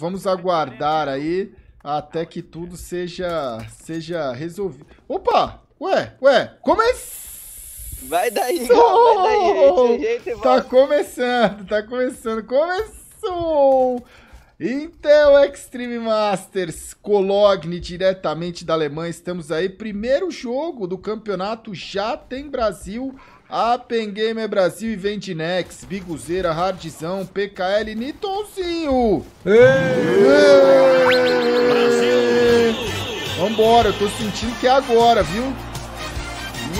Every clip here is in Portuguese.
Vamos aguardar aí até que tudo seja, seja resolvido. Opa! Ué, ué, começou! Vai daí, vai daí, Tá começando, tá começando, começou! Intel Extreme Masters, Cologne diretamente da Alemanha, estamos aí. Primeiro jogo do campeonato já tem Brasil Apen Gamer Brasil e Ventinex, Biguzeira, Hardzão, PKL, Nitonzinho. Vambora, eu tô sentindo que é agora, viu?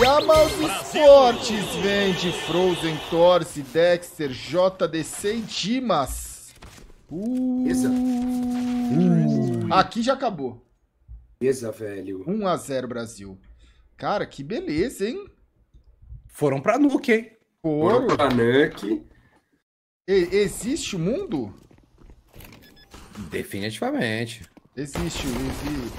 E a Mouse Esportes vende Frozen Torce, Dexter, JDC e Dimas. Uh, uh, aqui já acabou. Beleza, velho. 1x0 Brasil. Cara, que beleza, hein? Foram pra Nuke, hein? Foram, foram pra Nuke. E existe mundo? Definitivamente. Existe, existe.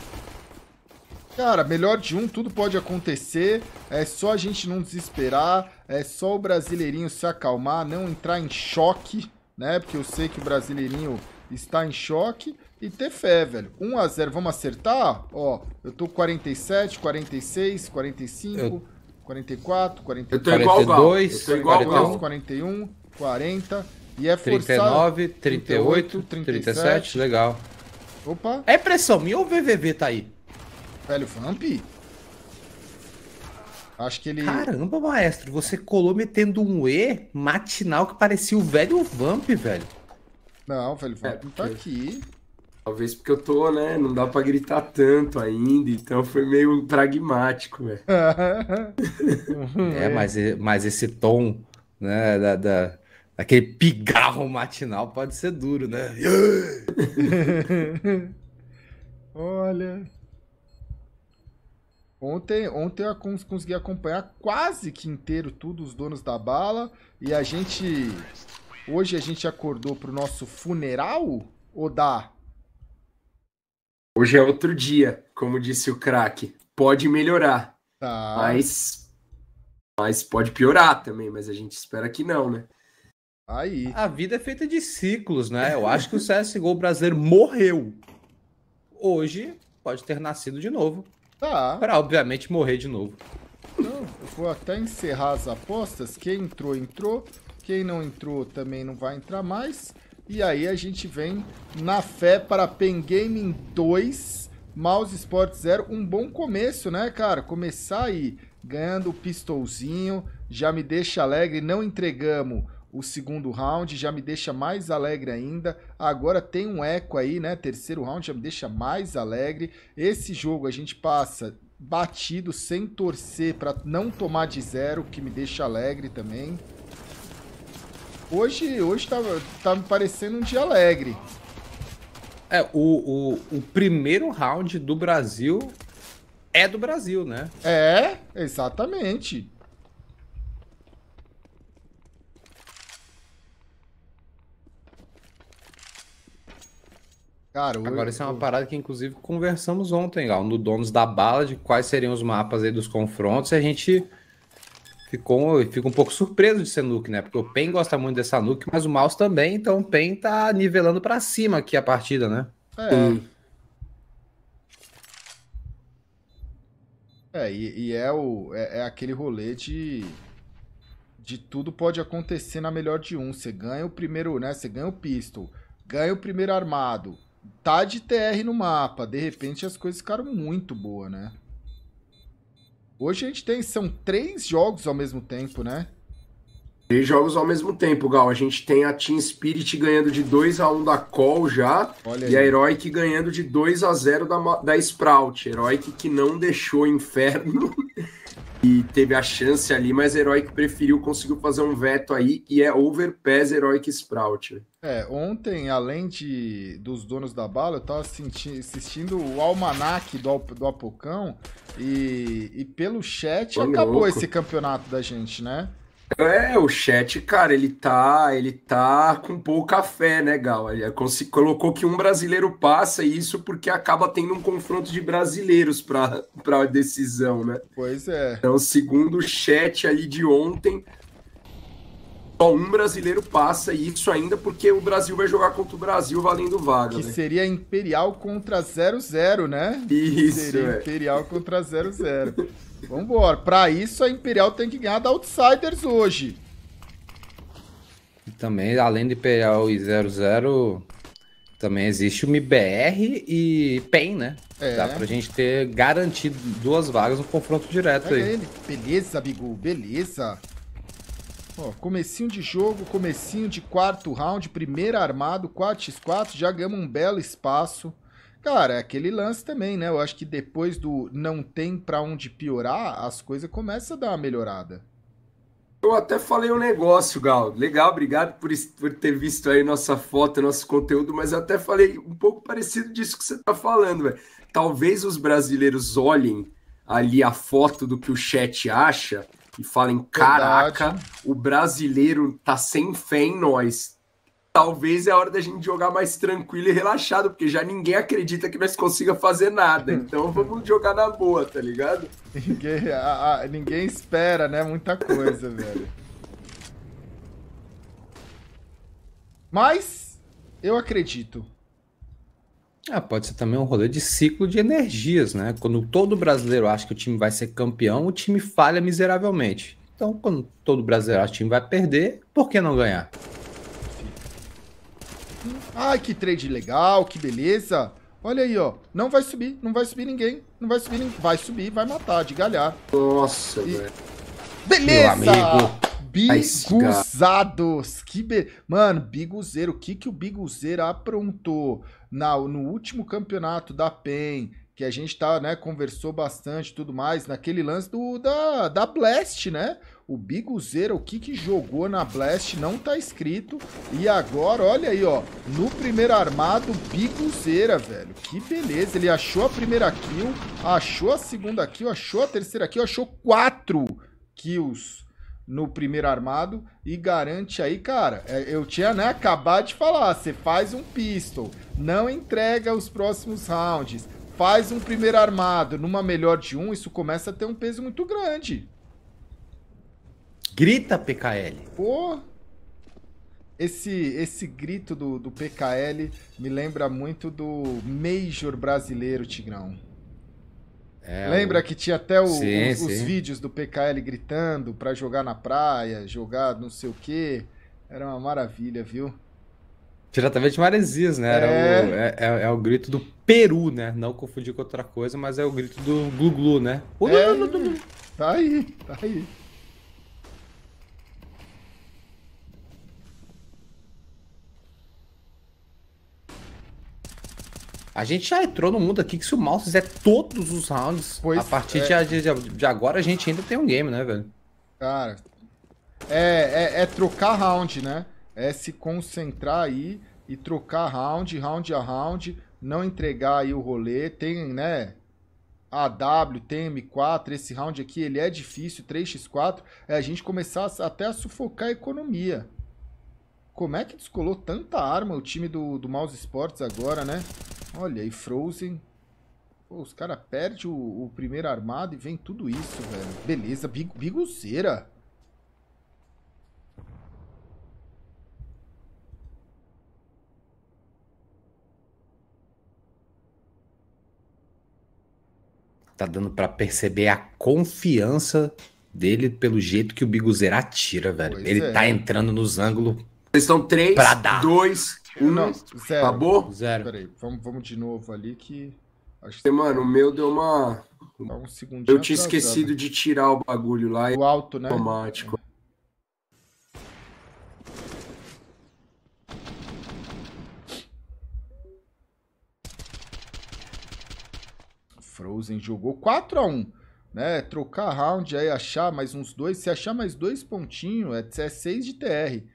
Cara, melhor de um, tudo pode acontecer. É só a gente não desesperar, é só o brasileirinho se acalmar, não entrar em choque, né? Porque eu sei que o brasileirinho está em choque e ter fé, velho. 1 a 0, vamos acertar? Ó, eu tô 47, 46, 45. Eu 44, 43, 42, 41, 40 e é forçado. 39, 38, 37, 37, legal. Opa. É pressão minha ou o VVV tá aí? Velho, Vamp? Acho que ele... Caramba, maestro, você colou metendo um E matinal que parecia o velho Vamp, velho. Não, velho, Vamp é, tá é. aqui. Talvez porque eu tô, né? Não dá pra gritar tanto ainda, então foi meio pragmático, velho. Né? é, mas, mas esse tom, né? Da, da, aquele pigarro matinal pode ser duro, né? Olha. Ontem, ontem eu consegui acompanhar quase que inteiro tudo os donos da bala. E a gente. Hoje a gente acordou pro nosso funeral, Odá? Hoje é outro dia, como disse o craque. Pode melhorar, tá. mas, mas pode piorar também, mas a gente espera que não, né? Aí. A vida é feita de ciclos, né? Eu acho que o CSGO brasileiro morreu. Hoje pode ter nascido de novo. Tá. Para, obviamente, morrer de novo. Então, vou até encerrar as apostas. Quem entrou, entrou. Quem não entrou também não vai entrar mais. E aí a gente vem na fé para Pen Gaming 2, Mouse Sport 0. Um bom começo, né, cara? Começar aí ganhando o pistolzinho, já me deixa alegre, não entregamos o segundo round, já me deixa mais alegre ainda. Agora tem um eco aí, né? Terceiro round já me deixa mais alegre. Esse jogo a gente passa batido, sem torcer, para não tomar de zero, que me deixa alegre também. Hoje, hoje tá, tá me parecendo um dia alegre. É, o, o, o primeiro round do Brasil é do Brasil, né? É, exatamente. Cara, Agora, isso é uma parada que, inclusive, conversamos ontem, Gal, no Donos da Bala, de quais seriam os mapas aí dos confrontos, e a gente ficou, fico um pouco surpreso de ser Nuke, né? Porque o Pen gosta muito dessa Nuke, mas o Mouse também, então o Pen tá nivelando para cima aqui a partida, né? É. Hum. É, e, e, é, o, é, é, aquele rolê de, de tudo pode acontecer na melhor de um. Você ganha o primeiro, né? Você ganha o pistol, ganha o primeiro armado, tá de TR no mapa. De repente as coisas ficaram muito boas, né? Hoje a gente tem, são três jogos ao mesmo tempo, né? Três jogos ao mesmo tempo, Gal. A gente tem a Team Spirit ganhando de 2 a 1 um da Call já. Olha e aí. a Heroic ganhando de 2 a 0 da, da Sprout. Heroic que não deixou inferno. e teve a chance ali, mas Heroic preferiu, conseguiu fazer um veto aí e é overpass Heroic Sprout. É, ontem, além de dos donos da bala, eu tava assistindo o almanac do, do Apocão e, e pelo chat acabou louco. esse campeonato da gente, né? É, o chat, cara, ele tá, ele tá com pouca fé, né, Gal? Ele colocou que um brasileiro passa e isso porque acaba tendo um confronto de brasileiros para a decisão, né? Pois é. Então, segundo o chat ali de ontem, só um brasileiro passa, e isso ainda porque o Brasil vai jogar contra o Brasil valendo vaga. Que né? seria Imperial contra 0-0, né? Isso. Seria é. Imperial contra 0-0. Vambora. Pra isso, a Imperial tem que ganhar da Outsiders hoje. E também, além de Imperial e 0-0, também existe o MBR e PEN, né? É. Dá pra gente ter garantido duas vagas no confronto direto é aí. Ele. Beleza, Bigu, beleza. Ó, comecinho de jogo, comecinho de quarto round, primeiro armado, 4x4, já ganhamos um belo espaço. Cara, é aquele lance também, né? Eu acho que depois do não tem pra onde piorar, as coisas começam a dar uma melhorada. Eu até falei um negócio, Gal. Legal, obrigado por, por ter visto aí nossa foto, nosso conteúdo, mas até falei um pouco parecido disso que você tá falando, velho. Talvez os brasileiros olhem ali a foto do que o chat acha e falem: caraca, Verdade. o brasileiro tá sem fé em nós. Talvez é a hora da gente jogar mais tranquilo e relaxado, porque já ninguém acredita que nós consiga fazer nada. Então vamos jogar na boa, tá ligado? Ninguém, a, a, ninguém espera, né? Muita coisa, velho. Mas eu acredito. Ah, pode ser também um rolê de ciclo de energias, né? Quando todo brasileiro acha que o time vai ser campeão, o time falha miseravelmente. Então, quando todo brasileiro acha que o time vai perder, por que não ganhar? Ai, que trade legal, que beleza. Olha aí, ó. Não vai subir, não vai subir ninguém. Não vai subir ninguém. Vai subir, vai matar, de galhar. Nossa, e... velho. Beleza! Meu amigo. Tá Biguzados! Que be... Mano, biguzeiro. O que, que o biguzeiro aprontou? na, no último campeonato da PEN, que a gente tá, né, conversou bastante tudo mais, naquele lance do, da, da Blast, né? O Biguzeira, o que que jogou na Blast, não tá escrito. E agora, olha aí, ó, no primeiro armado, Biguzeira, velho. Que beleza, ele achou a primeira kill, achou a segunda kill, achou a terceira kill, achou quatro kills no primeiro armado e garante aí, cara, é, eu tinha né, acabado de falar, você faz um pistol, não entrega os próximos rounds, faz um primeiro armado numa melhor de um, isso começa a ter um peso muito grande. Grita, PKL. Pô, esse, esse grito do, do PKL me lembra muito do Major brasileiro, Tigrão. É, Lembra o... que tinha até o, sim, os, sim. os, vídeos do PKL gritando para jogar na praia, jogar não sei o quê? Era uma maravilha, viu? Diretamente Maresias, né? É... O, é, é... é, o grito do Peru, né? Não confundir com outra coisa, mas é o grito do Glu-Glu, né? É. Tá aí, tá aí. A gente já entrou no mundo aqui que se o mouse fizer todos os rounds, pois a partir é. de, de, agora a gente ainda tem um game, né, velho? Cara, é, é, é trocar round, né? É se concentrar aí e trocar round, round a round, não entregar aí o rolê. Tem, né? AW, tem M4, esse round aqui, ele é difícil, 3x4. É a gente começar até a sufocar a economia. Como é que descolou tanta arma o time do, do Mouse Sports agora, né? Olha, e Frozen. Pô, os caras perdem o, o, primeiro armado e vem tudo isso, velho. Beleza, big, biguzeira. Tá dando para perceber a confiança dele pelo jeito que o Biguzeira atira, velho. Pois ele é. tá entrando nos ângulos. Vocês estão 3, 2, não, zero. Acabou? Zero. Peraí, vamos, vamos de novo ali que. Acho que... Mano, o meu deu uma. um Eu tinha atrasado. esquecido de tirar o bagulho lá. O alto, né? Automático. É. Frozen jogou 4 x 1 né? Trocar round aí, achar mais uns dois. Se achar mais dois pontinhos, é 16 de TR.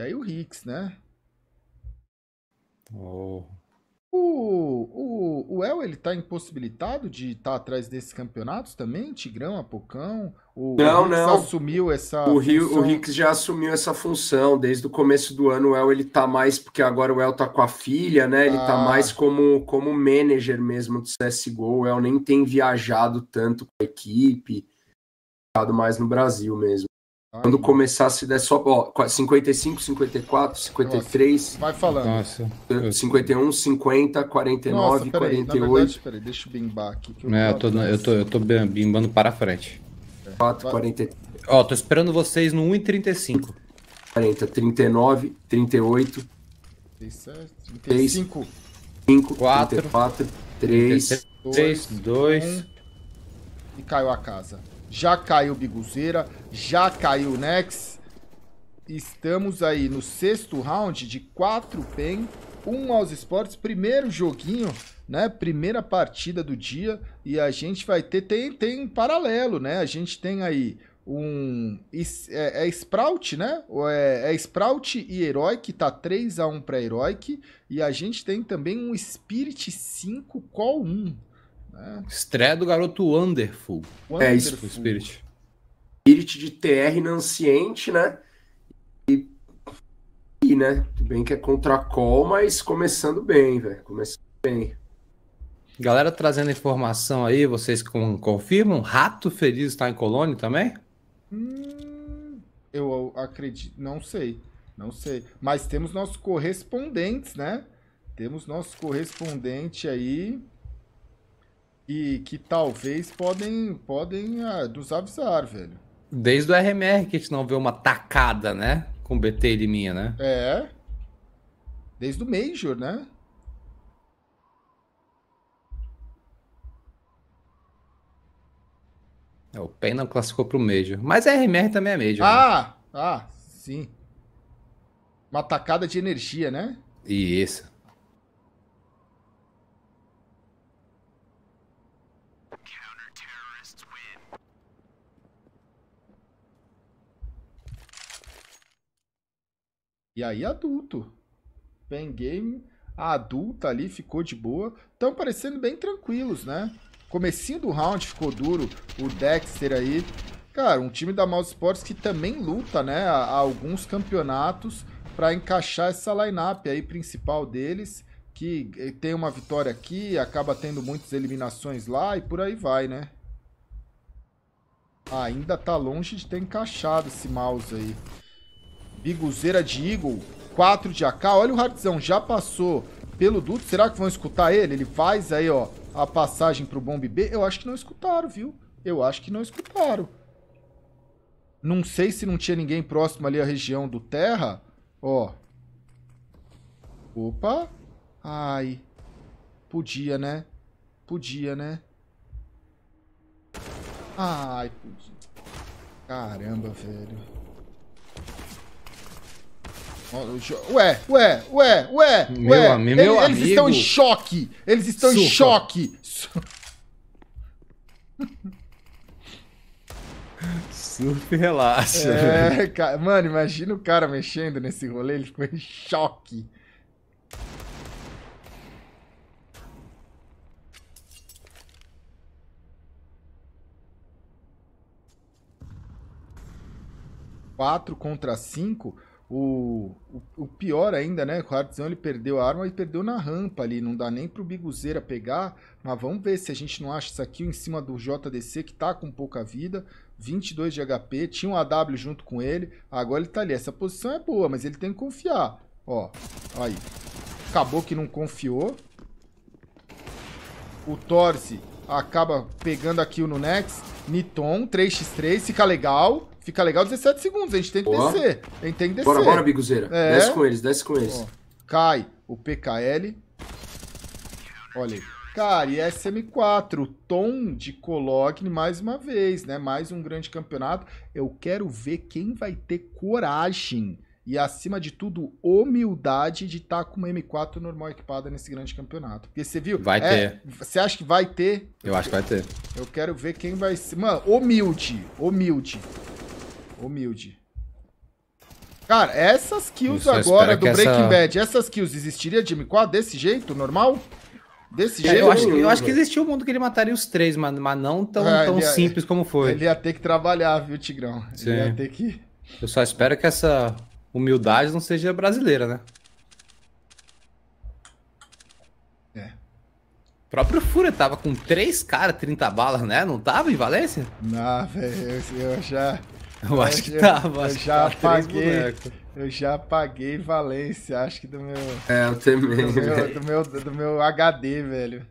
E aí o Hicks, né? Oh. O, o, o El, ele tá impossibilitado de estar tá atrás desses campeonatos também? Tigrão, Apocão? O, não, o não. assumiu essa o, Rio, o Hicks já assumiu essa função. Desde o começo do ano, o El, ele tá mais... Porque agora o El tá com a filha, né? Ele tá ah. tá mais como, como manager mesmo do CSGO. O El nem tem viajado tanto com a equipe. Ficado tá mais no Brasil mesmo. Quando começar, se der né, só. Ó, 55, 54, 53. Nossa, vai falando. Nossa. 51, 50, 49, Nossa, peraí, 48. Verdade, peraí, deixa eu bimbar aqui. Eu, é, eu, tô, eu, tô, eu tô bimbando para frente. 4, 43. Ó, tô esperando vocês no 1,35. 40, 39, 38. 37, 35. 5, 4, 34, 3, 3 2, 2. 2 1, e caiu a casa. Já caiu Biguzeira, já caiu Nex. Estamos aí no sexto round de 4 PEN, 1 um aos esportes. Primeiro joguinho, né? Primeira partida do dia. E a gente vai ter, tem, tem paralelo, né? A gente tem aí um... É, é Sprout, né? É, é Sprout e Herói, que tá 3 x 1 pra Herói. E a gente tem também um Spirit 5 Call 1, é. Estreia do garoto Wonderful. Wonderful é, isso. Spirit. Spirit de TR na né? E, e né? Tudo bem que é contra a call, mas começando bem, velho. Começando bem. Galera trazendo informação aí, vocês com, confirmam? Rato Feliz está em Colônia também? Hum, eu acredito, não sei, não sei. Mas temos nossos correspondentes, né? Temos nosso correspondente aí e que talvez podem, podem ah, nos avisar, velho. Desde o RMR que a gente não vê uma tacada, né? Com BT e minha, né? É. Desde o Major, né? É, o PEN não classificou pro Major. Mas a RMR também é Major. Né? Ah! Né? Ah, sim. Uma tacada de energia, né? Isso. E aí, adulto. Pen game, a adulta ali ficou de boa. Estão parecendo bem tranquilos, né? Comecinho do round ficou duro. O Dexter aí. Cara, um time da Mouse Sports que também luta, né? Há alguns campeonatos para encaixar essa lineup aí principal deles. Que eh, tem uma vitória aqui, acaba tendo muitas eliminações lá e por aí vai, né? Ainda tá longe de ter encaixado esse mouse aí. Biguzeira de Eagle, 4 de AK. Olha o Hardzão, já passou pelo duto. Será que vão escutar ele? Ele faz aí, ó, a passagem pro Bomb B. Eu acho que não escutaram, viu? Eu acho que não escutaram. Não sei se não tinha ninguém próximo ali à região do terra. Ó. Opa. Ai. Podia, né? Podia, né? Ai, podia. Caramba, velho. Ué, ué, ué, ué, meu ué. Meu, meu eles, amigo. estão em choque. Eles estão Surfa. em choque. Surf relaxa. É, cara. Mano, imagina o cara mexendo nesse rolê, ele ficou em choque. Quatro contra cinco? O, o, o, pior ainda, né? O Hartzão ele perdeu a arma e perdeu na rampa ali. Não dá nem pro Biguzeira pegar. Mas vamos ver se a gente não acha isso aqui em cima do JDC, que tá com pouca vida. 22 de HP. Tinha um AW junto com ele. Agora ele tá ali. Essa posição é boa, mas ele tem que confiar. Ó, aí. Acabou que não confiou. O Torse acaba pegando aqui o no Nex. Niton, 3x3. Fica legal. Fica legal 17 segundos, a gente tem que Boa. descer. A gente tem que descer. Bora, bora, Biguzeira. É. Desce com eles, desce com eles. Ó, cai o PKL. Olha aí. Cara, e é SM4, tom de Cologne mais uma vez, né? Mais um grande campeonato. Eu quero ver quem vai ter coragem e, acima de tudo, humildade de estar tá com uma M4 normal equipada nesse grande campeonato. Porque você viu? Vai é, ter. Você acha que vai ter? Eu acho que vai ter. Eu quero ver quem vai ser. Mano, humilde, humilde. Humilde. Cara, essas kills Isso, agora do Breaking essa... Bad, essas kills existiria, m Qual? Desse jeito? Normal? Desse é, jeito? Eu acho, eu acho que existia o um mundo que ele mataria os três, mas, mas não tão, ah, tão ia, simples como foi. Ele ia ter que trabalhar, viu, Tigrão? Sim. Ele ia ter que... Eu só espero que essa humildade não seja brasileira, né? É. O próprio Fura tava com três caras, 30 balas, né? Não tava em Valência? Não, velho, eu já... É, tá, eu acho que tava. Tá eu, já paguei. Eu já paguei Valência, acho que do meu. É, eu também. Do meu, do meu, do meu HD, velho.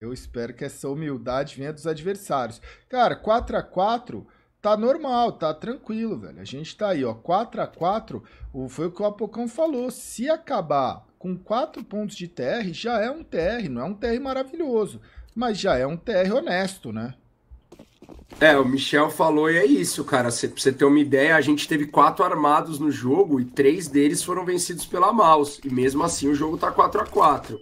Eu espero que essa humildade venha dos adversários. Cara, 4 a 4 tá normal, tá tranquilo, velho. A gente tá aí, ó. 4 a 4 foi o que o Apocão falou. Se acabar com 4 pontos de TR, já é um TR, não é um TR maravilhoso mas já é um TR honesto, né? É, o Michel falou e é isso, cara. pra você ter uma ideia, a gente teve quatro armados no jogo e três deles foram vencidos pela Mouse. E mesmo assim o jogo tá 4 a 4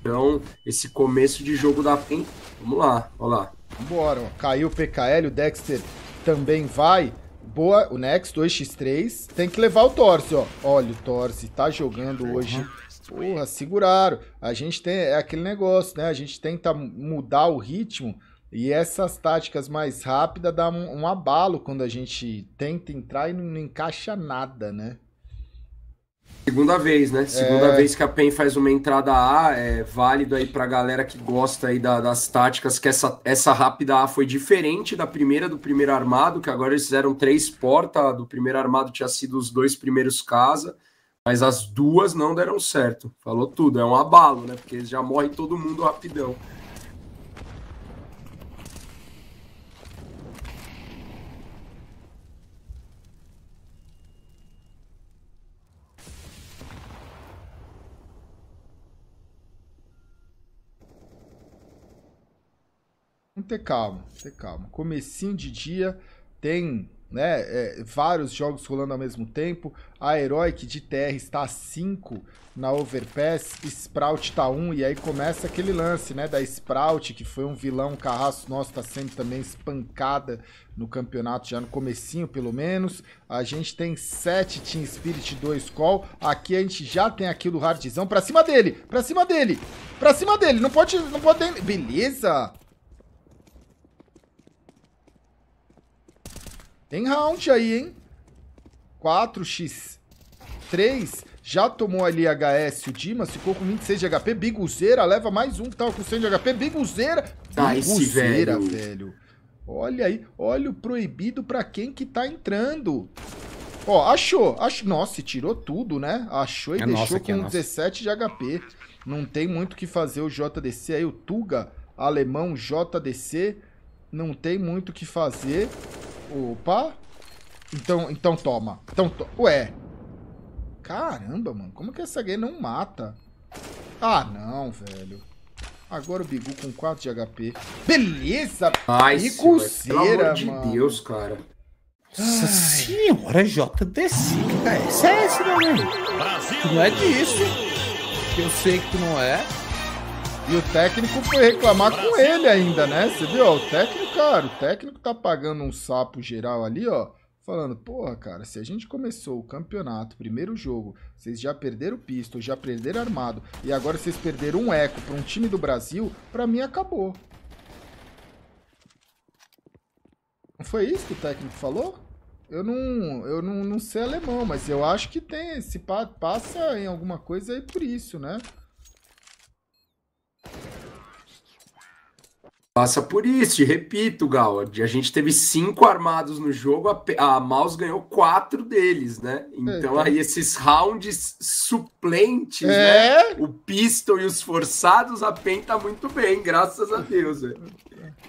Então, esse começo de jogo da PEN. Vamos lá, olha lá. Bora, ó. caiu o PKL, o Dexter também vai. Boa, o next 2x3. Tem que levar o Torce, ó. Olha, o Torce tá jogando hoje. Uhum Porra, seguraram. A gente tem. É aquele negócio, né? A gente tenta mudar o ritmo. E essas táticas mais rápidas dá um, um, abalo quando a gente tenta entrar e não, não encaixa nada, né? Segunda vez, né? Segunda é... vez que a PEN faz uma entrada A, é válido aí pra galera que gosta aí da, das táticas, que essa, essa rápida A foi diferente da primeira do primeiro armado, que agora eles fizeram três portas, do primeiro armado tinha sido os dois primeiros casa, mas as duas não deram certo. Falou tudo, é um abalo, né? Porque já morre todo mundo rapidão. Vamos ter calma, ter calma. Comecinho de dia tem né? É, vários jogos rolando ao mesmo tempo. A Heroic de TR está a 5 na Overpass, Sprout está 1, um, e aí começa aquele lance, né? Da Sprout, que foi um vilão carrasco nosso, está sendo também espancada no campeonato, já no comecinho, pelo menos. A gente tem 7 Team Spirit, 2 Call. Aqui a gente já tem aquilo Hardzão. Pra cima dele! Pra cima dele! Pra cima dele! Não pode... Não pode... Beleza! Tem round aí, hein? 4x. 3. Já tomou ali HS o Dimas, ficou com 26 de HP. Biguzeira, leva mais um que tava com 100 de HP. Biguzeira! Tá, Biguzeira, velho. velho. Olha aí, olha o proibido pra quem que tá entrando. Ó, achou, achou. Nossa, tirou tudo, né? Achou e é deixou é com é 17 de HP. Não tem muito o que fazer o JDC aí, o Tuga, alemão JDC. Não tem muito o que fazer. Opa. Então, então toma. Então, to Ué. Caramba, mano. Como que essa gay não mata? Ah, não, velho. Agora o Bigu com 4 de HP. Beleza! Ai, coceira, mano. Pelo amor de Deus, cara. Nossa Ai. senhora, JDC, cara. Isso é esse, né, velho? Tu não é disso. Eu sei que tu não é. E o técnico foi reclamar com ele ainda, né? Você viu? o técnico, cara, o técnico tá pagando um sapo geral ali, ó. Falando, porra, cara, se a gente começou o campeonato, primeiro jogo, vocês já perderam o pistol, já perderam armado, e agora vocês perderam um eco pra um time do Brasil, pra mim acabou. Não foi isso que o técnico falou? Eu não, eu não, não sei alemão, mas eu acho que tem, se passa em alguma coisa aí por isso, né? Passa por isso, te repito, Gal. A gente teve cinco armados no jogo, a, a Maus ganhou quatro deles, né? Então, é, aí esses rounds suplentes, é? né? O Pistol e os forçados, a PEN tá muito bem, graças a Deus. Véio.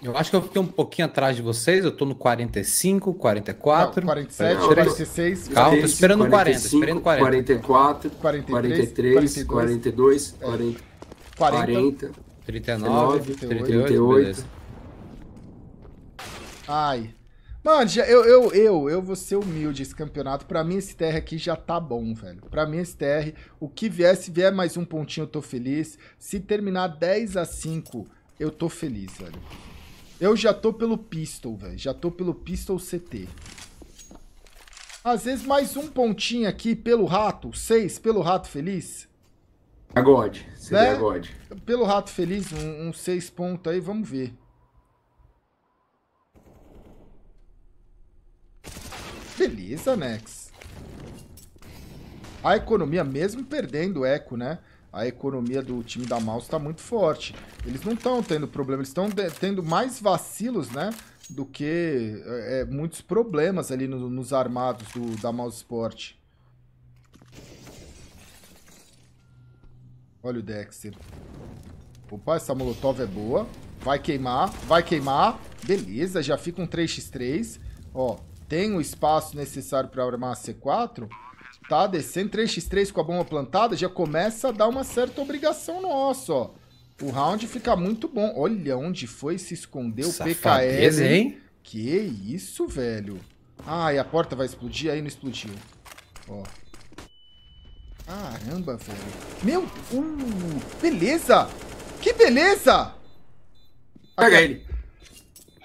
Eu acho que eu fiquei um pouquinho atrás de vocês, eu tô no 45, 44. Não, 47, não, 46, Calma, tô esperando 45, 40, esperando 40. 44, 43, 43 42, é. 40. 40, 40 39, 38, 38. Beleza. Ai. Mano, eu, eu, eu, eu vou ser humilde esse campeonato. Pra mim, esse TR aqui já tá bom, velho. Pra mim, esse TR, o que vier, se vier mais um pontinho, eu tô feliz. Se terminar 10 a 5, eu tô feliz, velho. Eu já tô pelo Pistol, velho. Já tô pelo Pistol CT. Às vezes, mais um pontinho aqui pelo rato. Seis pelo rato feliz. A God. Seria né? a God. Pelo Rato Feliz, um, um seis ponto aí, vamos ver. Beleza, Nex. A economia, mesmo perdendo o eco, né? A economia do time da Mouse tá muito forte. Eles não estão tendo problema, eles estão tendo mais vacilos, né? Do que é, é, muitos problemas ali no, nos armados do, da Mouse Sport. Olha o Dexter. Opa, essa molotov é boa. Vai queimar, vai queimar. Beleza, já fica um 3x3. Ó, tem o espaço necessário para armar a C4. Tá descendo 3x3 com a bomba plantada, já começa a dar uma certa obrigação nossa, ó. O round fica muito bom. Olha onde foi se escondeu o PKS. hein? Que isso, velho. Ai, a porta vai explodir, aí não explodiu. Ó, Caramba, velho. Meu... Uh, beleza! Que beleza! Pega ele.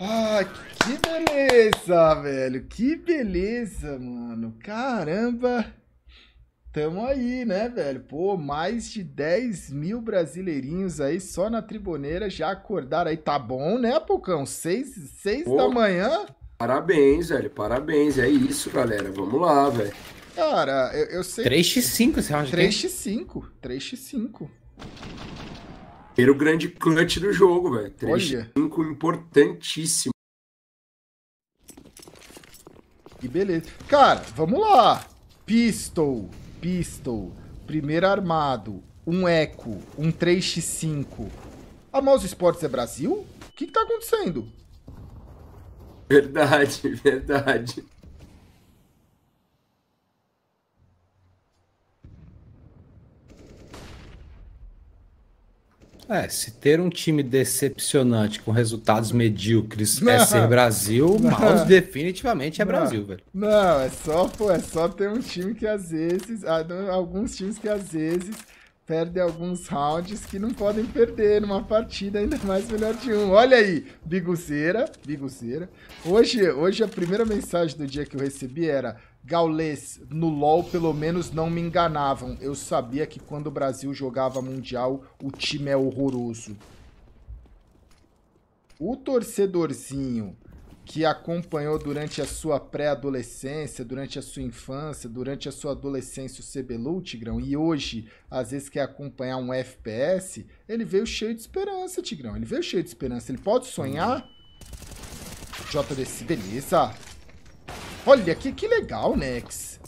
Ah, que beleza, velho. Que beleza, mano. Caramba. Tamo aí, né, velho? Pô, mais de 10 mil brasileirinhos aí só na triboneira já acordaram aí. Tá bom, né, Pocão? 6, da manhã? Parabéns, velho. Parabéns. É isso, galera. Vamos lá, velho. Cara, eu, eu sei. 3x5 esse round 3x5. 3x5. Primeiro grande clutch do jogo, velho. 3x5 importantíssimo. E beleza. Cara, vamos lá. Pistol, pistol, primeiro armado, um eco, um 3x5. A Mouse Sports é Brasil? O que, que tá acontecendo? Verdade, verdade. É, se ter um time decepcionante com resultados medíocres é não, é ser Brasil, mas definitivamente é não, Brasil, velho. Não, é só, pô, é só ter um time que às vezes. Ah, alguns times que às vezes perde alguns rounds que não podem perder numa partida, ainda mais melhor de um. Olha aí, biguzeira, biguzeira. Hoje, hoje a primeira mensagem do dia que eu recebi era Gaules, no LoL pelo menos não me enganavam. Eu sabia que quando o Brasil jogava Mundial, o time é horroroso. O torcedorzinho que acompanhou durante a sua pré-adolescência, durante a sua infância, durante a sua adolescência o CBLOL, Tigrão, e hoje às vezes quer acompanhar um FPS, ele veio cheio de esperança, Tigrão. Ele veio cheio de esperança. Ele pode sonhar? JDC, beleza. Olha, que, que legal, Nex.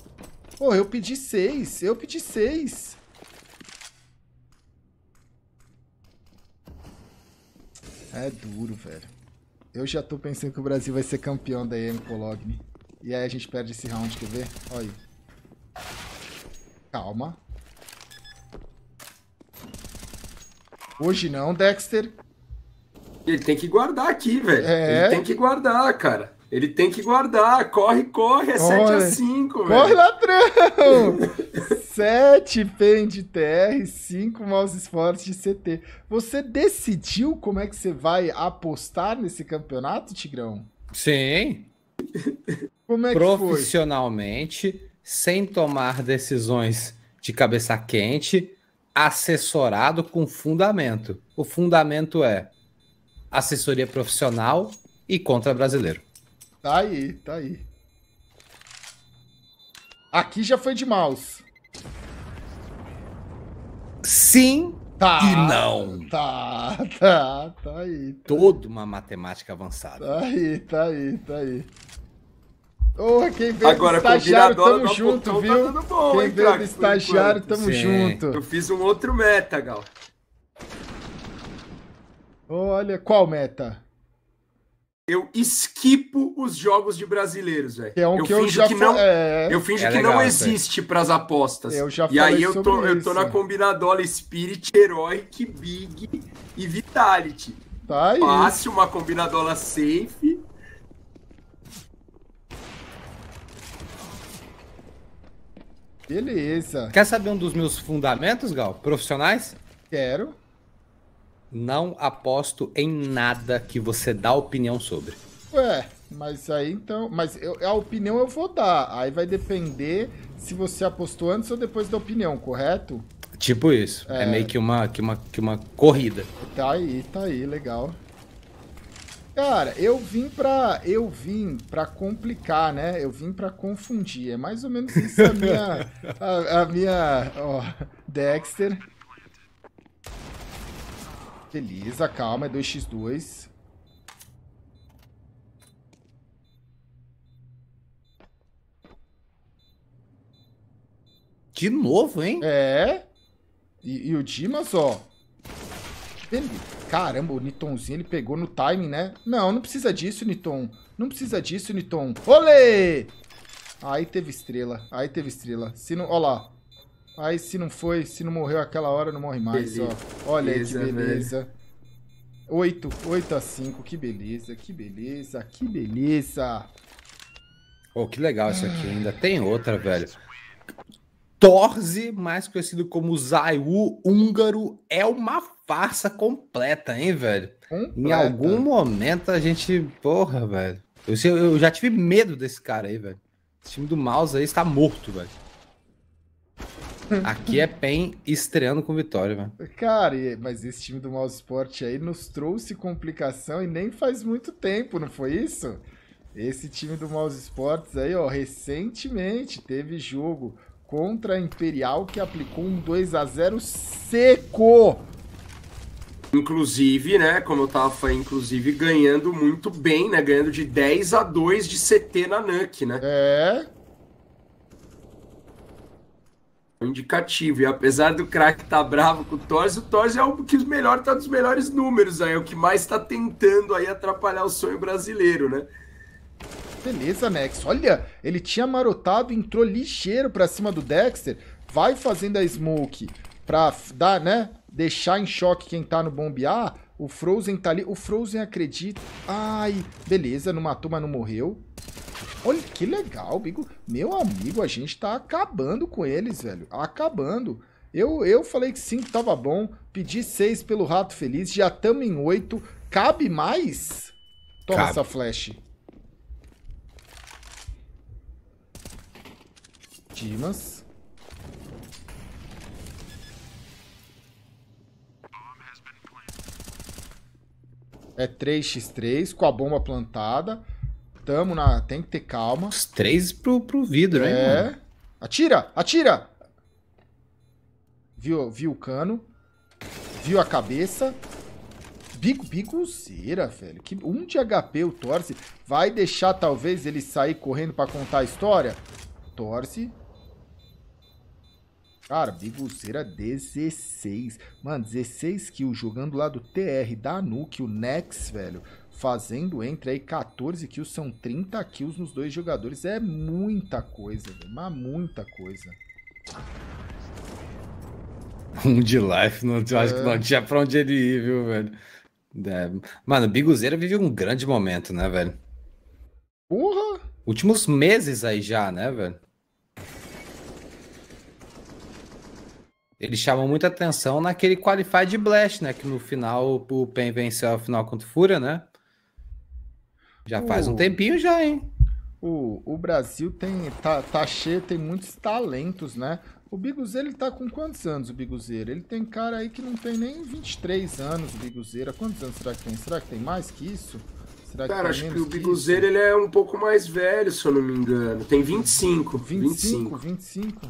Pô, eu pedi seis. Eu pedi seis. É duro, velho. Eu já tô pensando que o Brasil vai ser campeão da EM Cologny. E aí a gente perde esse round, quer ver? Olha aí. Calma. Hoje não, Dexter. Ele tem que guardar aqui, velho. É. Ele tem que guardar, cara. Ele tem que guardar. Corre, corre. É 7 a 5, velho. Corre, ladrão! 7 PEN de TR, 5 mouse esportes de CT. Você decidiu como é que você vai apostar nesse campeonato, Tigrão? Sim. Como é que Profissionalmente, foi? sem tomar decisões de cabeça quente, assessorado com fundamento. O fundamento é assessoria profissional e contra brasileiro. Tá aí, tá aí. Aqui já foi de mouse. Sim tá, e não. Tá, tá, tá aí. Tá. Toda uma matemática avançada. Tá aí, tá aí, tá aí. oh, quem veio Agora, do estagiário, tamo junto, então tá viu? Tá bom, quem hein, veio do estagiário, tamo Sim. junto. Eu fiz um outro meta, Gal. Olha, qual meta? eu esquipo os jogos de brasileiros, velho. É um eu, que finjo eu, já que não, é, é... eu finjo é que não existe para as apostas. Eu já e aí eu tô, isso. eu tô na combinadola Spirit, Heroic, Big e Vitality. Tá aí. Passe uma combinadola safe. Beleza. Quer saber um dos meus fundamentos, Gal? Profissionais? Quero. Não aposto em nada que você dá opinião sobre. Ué, mas aí então. Mas eu, a opinião eu vou dar. Aí vai depender se você apostou antes ou depois da opinião, correto? Tipo isso. É, é meio que uma, que, uma, que uma corrida. Tá aí, tá aí, legal. Cara, eu vim pra. Eu vim pra complicar, né? Eu vim pra confundir. É mais ou menos isso a minha. a, a minha. Ó, Dexter. Beleza, calma, é 2x2. De novo, hein? É. E, e o Dimas, ó. Caramba, o Nitonzinho ele pegou no timing, né? Não, não precisa disso, Niton. Não precisa disso, Niton. Olê! Aí teve estrela. Aí teve estrela. Se não... Ó lá. Aí se não foi, se não morreu aquela hora, não morre mais, beleza. ó. Olha beleza, aí que beleza. Velho. 8, 8 a 5, que beleza, que beleza, que beleza. Oh, que legal isso aqui, ainda tem outra, velho. Torze, mais conhecido como Zaiu húngaro, é uma farsa completa, hein, velho? Completa. Em algum momento a gente. Porra, velho. Eu, eu já tive medo desse cara aí, velho. Esse time do mouse aí está morto, velho. Aqui é PEN estreando com vitória, velho. Cara, mas esse time do Mal Sport aí nos trouxe complicação e nem faz muito tempo, não foi isso? Esse time do Mouse Sports aí, ó, recentemente teve jogo contra a Imperial que aplicou um 2 a 0 seco. Inclusive, né, como eu tava inclusive ganhando muito bem, né, ganhando de 10 a 2 de CT na NUC, né? É, indicativo. E apesar do craque estar tá bravo com o Torres, o Torres é o que melhor tá dos melhores números aí, é o que mais está tentando aí atrapalhar o sonho brasileiro, né? Beleza, Max. Olha, ele tinha marotado, entrou ligeiro para cima do Dexter, vai fazendo a smoke para dar, né, deixar em choque quem tá no bombear, o Frozen tá ali. O Frozen acredita. Ai, beleza, não matou, mas não morreu. Olha que legal, Bigo. Meu amigo, a gente tá acabando com eles, velho. Acabando. Eu, eu falei que 5 tava bom, pedi 6 pelo Rato Feliz, já tamo em 8. Cabe mais? Toma Cabe. essa flash. Dimas. é 3x3 com a bomba plantada. Tamo na. Tem que ter calma. Os três pro, pro vidro, hein? É. Atira! Atira! Viu, viu o cano. Viu a cabeça. Bico, cera, velho. Que um de HP o Torce vai deixar talvez ele sair correndo para contar a história? Torce Cara, Biguzeira 16. Mano, 16 kills jogando lá do TR da Nuke, o Nex, velho. Fazendo entre aí 14 kills, são 30 kills nos dois jogadores. É muita coisa, velho. Mas muita coisa. Um de life, não, eu acho que não é. tinha pra onde ele ir, viu, velho? É. Mano, Biguzeira viveu um grande momento, né, velho? Porra! Últimos meses aí já, né, velho? eles chamam muita atenção naquele Qualify de Blast, né? Que no final o Pen venceu a final contra o Fúria, né? Já faz uh, um tempinho já, hein? O, o Brasil tem tá, tá cheio, tem muitos talentos, né? O Biguzeiro, ele tá com quantos anos, o Biguzeiro? Ele tem cara aí que não tem nem 23 anos, o Biguzeiro. Quantos anos será que tem? Será que tem mais que isso? Será cara, acho que o Biguzeiro, ele é um pouco mais velho, se eu não me engano. Tem 25. 25, 25. 25.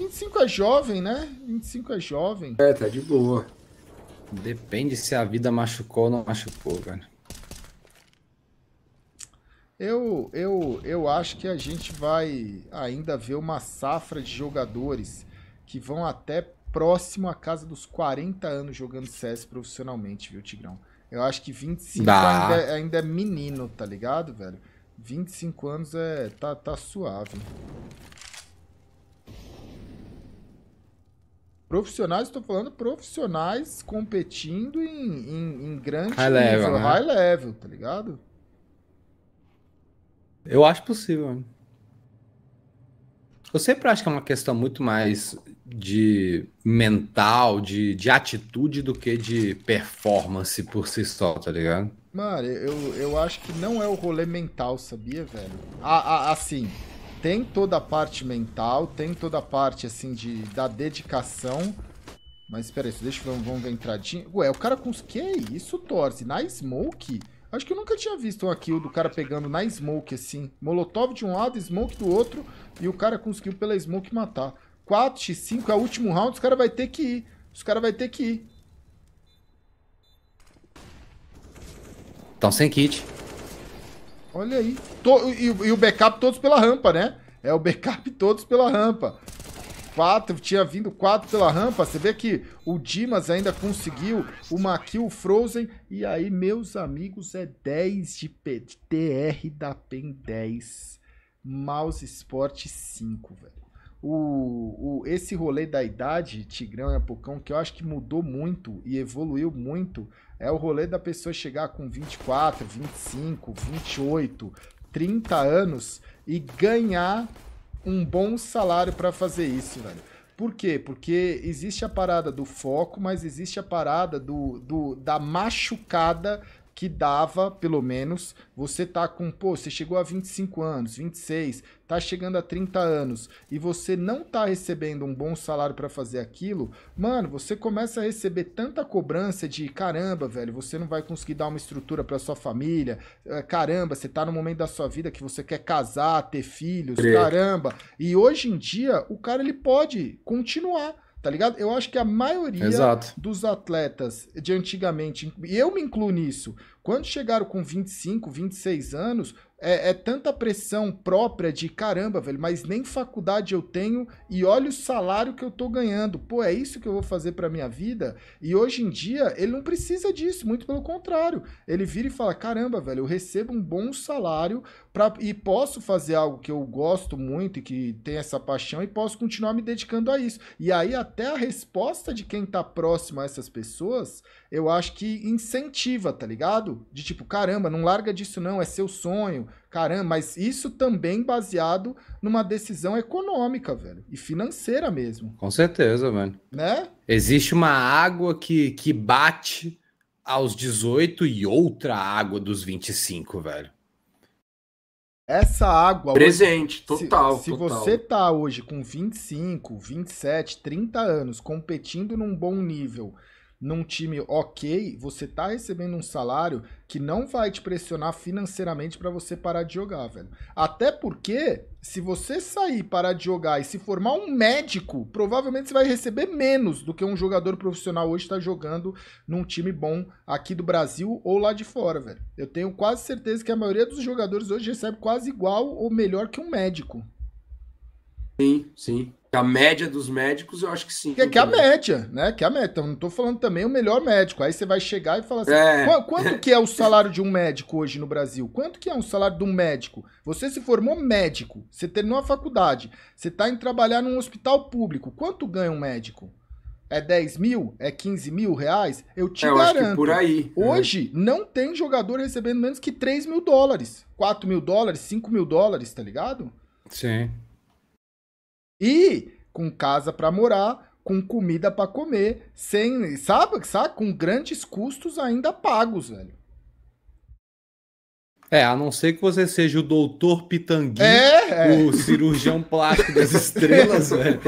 25 é jovem, né? 25 é jovem. É, tá de boa. Depende se a vida machucou ou não machucou, velho. Eu, eu, eu acho que a gente vai ainda ver uma safra de jogadores que vão até próximo à casa dos 40 anos jogando CS profissionalmente, viu, Tigrão? Eu acho que 25 ainda, é, ainda é menino, tá ligado, velho? 25 anos é tá, tá suave. Profissionais, estou falando profissionais competindo em, em, em grande high nível, level, né? high level, tá ligado? Eu acho possível. Eu sempre acho que é uma questão muito mais de mental, de, de atitude do que de performance por si só, tá ligado? Mano, eu, eu acho que não é o rolê mental, sabia, velho? Ah, a, assim, tem toda a parte mental, tem toda a parte, assim, de, da dedicação. Mas espera aí, deixa vamos, vamos ver entradinha. Ué, o cara com... Que é isso, Torce? Na smoke? Acho que eu nunca tinha visto uma kill do cara pegando na smoke, assim. Molotov de um lado, smoke do outro. E o cara conseguiu pela smoke matar. 4x5 é o último round, os caras vai ter que ir. Os caras vai ter que ir. Estão sem kit. Olha aí. e, e, o backup todos pela rampa, né? É o backup todos pela rampa. Quatro, tinha vindo quatro pela rampa. Você vê que o Dimas ainda conseguiu uma kill Frozen. E aí, meus amigos, é 10 de, de TR da PEN 10. Mouse Sport 5, velho. O, o, esse rolê da idade, Tigrão e Apocão, que eu acho que mudou muito e evoluiu muito é o rolê da pessoa chegar com 24, 25, 28, 30 anos e ganhar um bom salário para fazer isso, velho. Por quê? Porque existe a parada do foco, mas existe a parada do, do da machucada que dava, pelo menos, você tá com, pô, você chegou a 25 anos, 26, tá chegando a 30 anos e você não tá recebendo um bom salário para fazer aquilo, mano, você começa a receber tanta cobrança de caramba, velho, você não vai conseguir dar uma estrutura para sua família, eh, caramba, você tá no momento da sua vida que você quer casar, ter filhos, caramba. E hoje em dia, o cara ele pode continuar Tá ligado? Eu acho que a maioria Exato. dos atletas de antigamente, e eu me incluo nisso, quando chegaram com 25, 26 anos, é, é, tanta pressão própria de caramba, velho, mas nem faculdade eu tenho e olha o salário que eu tô ganhando. Pô, é isso que eu vou fazer pra minha vida? E hoje em dia, ele não precisa disso, muito pelo contrário. Ele vira e fala: caramba, velho, eu recebo um bom salário pra, e posso fazer algo que eu gosto muito e que tem essa paixão e posso continuar me dedicando a isso. E aí, até a resposta de quem tá próximo a essas pessoas, eu acho que incentiva, tá ligado? lado de tipo, caramba, não larga disso não, é seu sonho, caramba, mas isso também baseado numa decisão econômica, velho, e financeira mesmo. Com certeza, velho. Né? Existe uma água que, que bate aos 18 e outra água dos 25, velho. Essa água. Presente, hoje, total. Se, se total. você tá hoje com 25, 27, 30 anos competindo num bom nível num time ok, você tá recebendo um salário que não vai te pressionar financeiramente para você parar de jogar, velho. Até porque, se você sair, parar de jogar e se formar um médico, provavelmente você vai receber menos do que um jogador profissional hoje está jogando num time bom aqui do Brasil ou lá de fora, velho. Eu tenho quase certeza que a maioria dos jogadores hoje recebe quase igual ou melhor que um médico. Sim, sim. A média dos médicos, eu acho que sim. Que, que é a média, né? Que é a média. Então, não estou falando também o melhor médico. Aí você vai chegar e falar assim: é. Qu quanto que é o salário de um médico hoje no Brasil? Quanto que é um salário de um médico? Você se formou médico, você terminou a faculdade, você está em trabalhar num hospital público. Quanto ganha um médico? É 10 mil? É 15 mil reais? Eu te é, eu garanto. por aí. Né? Hoje, é. não tem jogador recebendo menos que 3 mil dólares. 4 mil dólares, 5 mil dólares, tá ligado? Sim. E com casa para morar, com comida para comer, sem, sabe, sabe, com grandes custos ainda pagos, velho. É, a não ser que você seja o doutor Pitangui, é, é. o cirurgião plástico das estrelas, velho.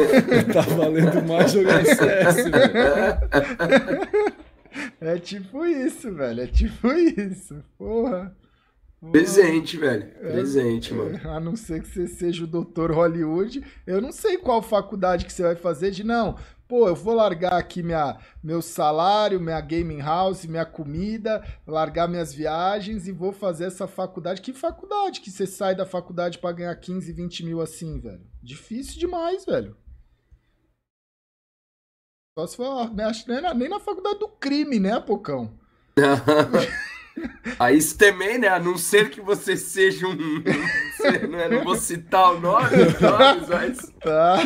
Tá valendo mais jogar CS, velho. É tipo isso, velho. É tipo isso. Porra. Presente, velho. É, Presente, é, mano. A não ser que você seja o doutor Hollywood, eu não sei qual faculdade que você vai fazer de não. Pô, eu vou largar aqui minha, meu salário, minha gaming house, minha comida, largar minhas viagens e vou fazer essa faculdade. Que faculdade que você sai da faculdade para ganhar 15, 20 mil assim, velho? Difícil demais, velho. Só se for, né, nem na faculdade do crime, né, Pocão? Aí isso também, né? A não ser que você seja um. Não, é? não vou citar o nome, nomes, mas. Tá,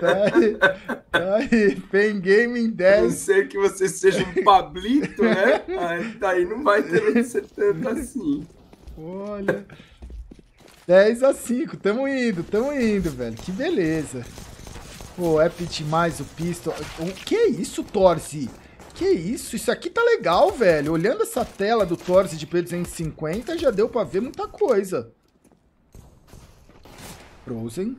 tá aí. Tá aí. Pen Gaming 10. A não ser que você seja um Pablito, né? Aí, tá aí, não vai ter que ser tanto assim. Olha. 10 a 5, tamo indo, tamo indo, velho. Que beleza. Pô, Epic é mais o Pistol. O que é isso, Torce? Que isso, isso aqui tá legal, velho. Olhando essa tela do Torce de P250, já deu pra ver muita coisa. Frozen.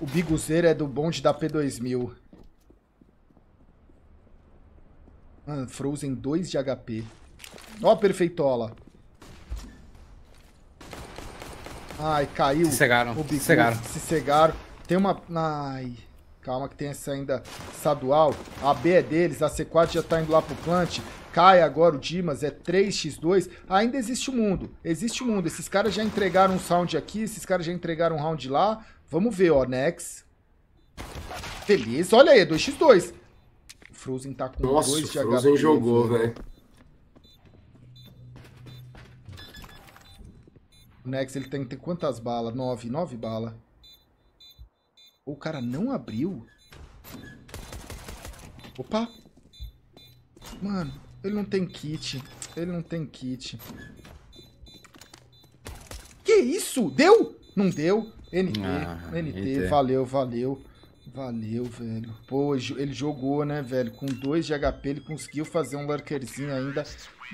O biguzeiro é do bonde da P2000. Mano, ah, Frozen 2 de HP. Ó a perfeitola. Ai, caiu. Se cegaram. O se cegaram. Se cegaram. Tem uma... Ai... Calma que tem essa ainda Sadual. A B é deles, a C4 já tá indo lá pro plant. Cai agora o Dimas, é 3x2. Ainda existe o mundo, existe o mundo. Esses caras já entregaram um sound aqui, esses caras já entregaram um round lá. Vamos ver, ó, Nex. Beleza, olha aí, é 2x2. O Frozen tá com 2 de HP. Nossa, o Frozen jogou, velho. O Nex, ele tem, tem quantas balas? 9, 9 balas o cara não abriu? Opa! Mano, ele não tem kit. Ele não tem kit. Que isso? Deu? Não deu? NT, ah, NT, NT, valeu, valeu. Valeu, velho. Pô, ele jogou, né, velho? Com 2 de HP, ele conseguiu fazer um lurkerzinho ainda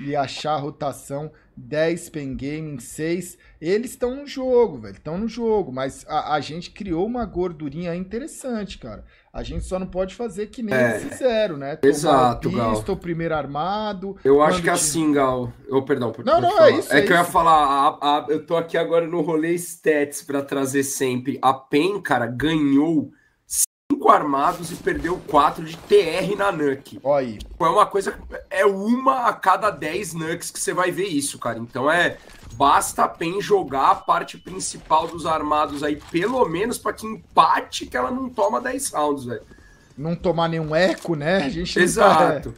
e achar a rotação 10 pen game 6. Eles estão no jogo, velho. Estão no jogo. Mas a, a, gente criou uma gordurinha interessante, cara. A gente só não pode fazer que nem é, eles fizeram, né? Tomar exato, Gal. Estou primeiro armado. Eu acho que é te... assim, Gal. Eu, perdão, por, Não, é isso. É, é que isso. eu ia falar, a, a, eu tô aqui agora no rolê stats para trazer sempre. A PEN, cara, ganhou armados e perdeu 4 de TR na Nuke. Olha aí. É uma coisa. É uma a cada 10 Nuks que você vai ver isso, cara. Então é. Basta a PEN jogar a parte principal dos armados aí, pelo menos para que empate que ela não toma 10 rounds, velho. Não tomar nenhum eco, né? A gente tá- Exato. Tá...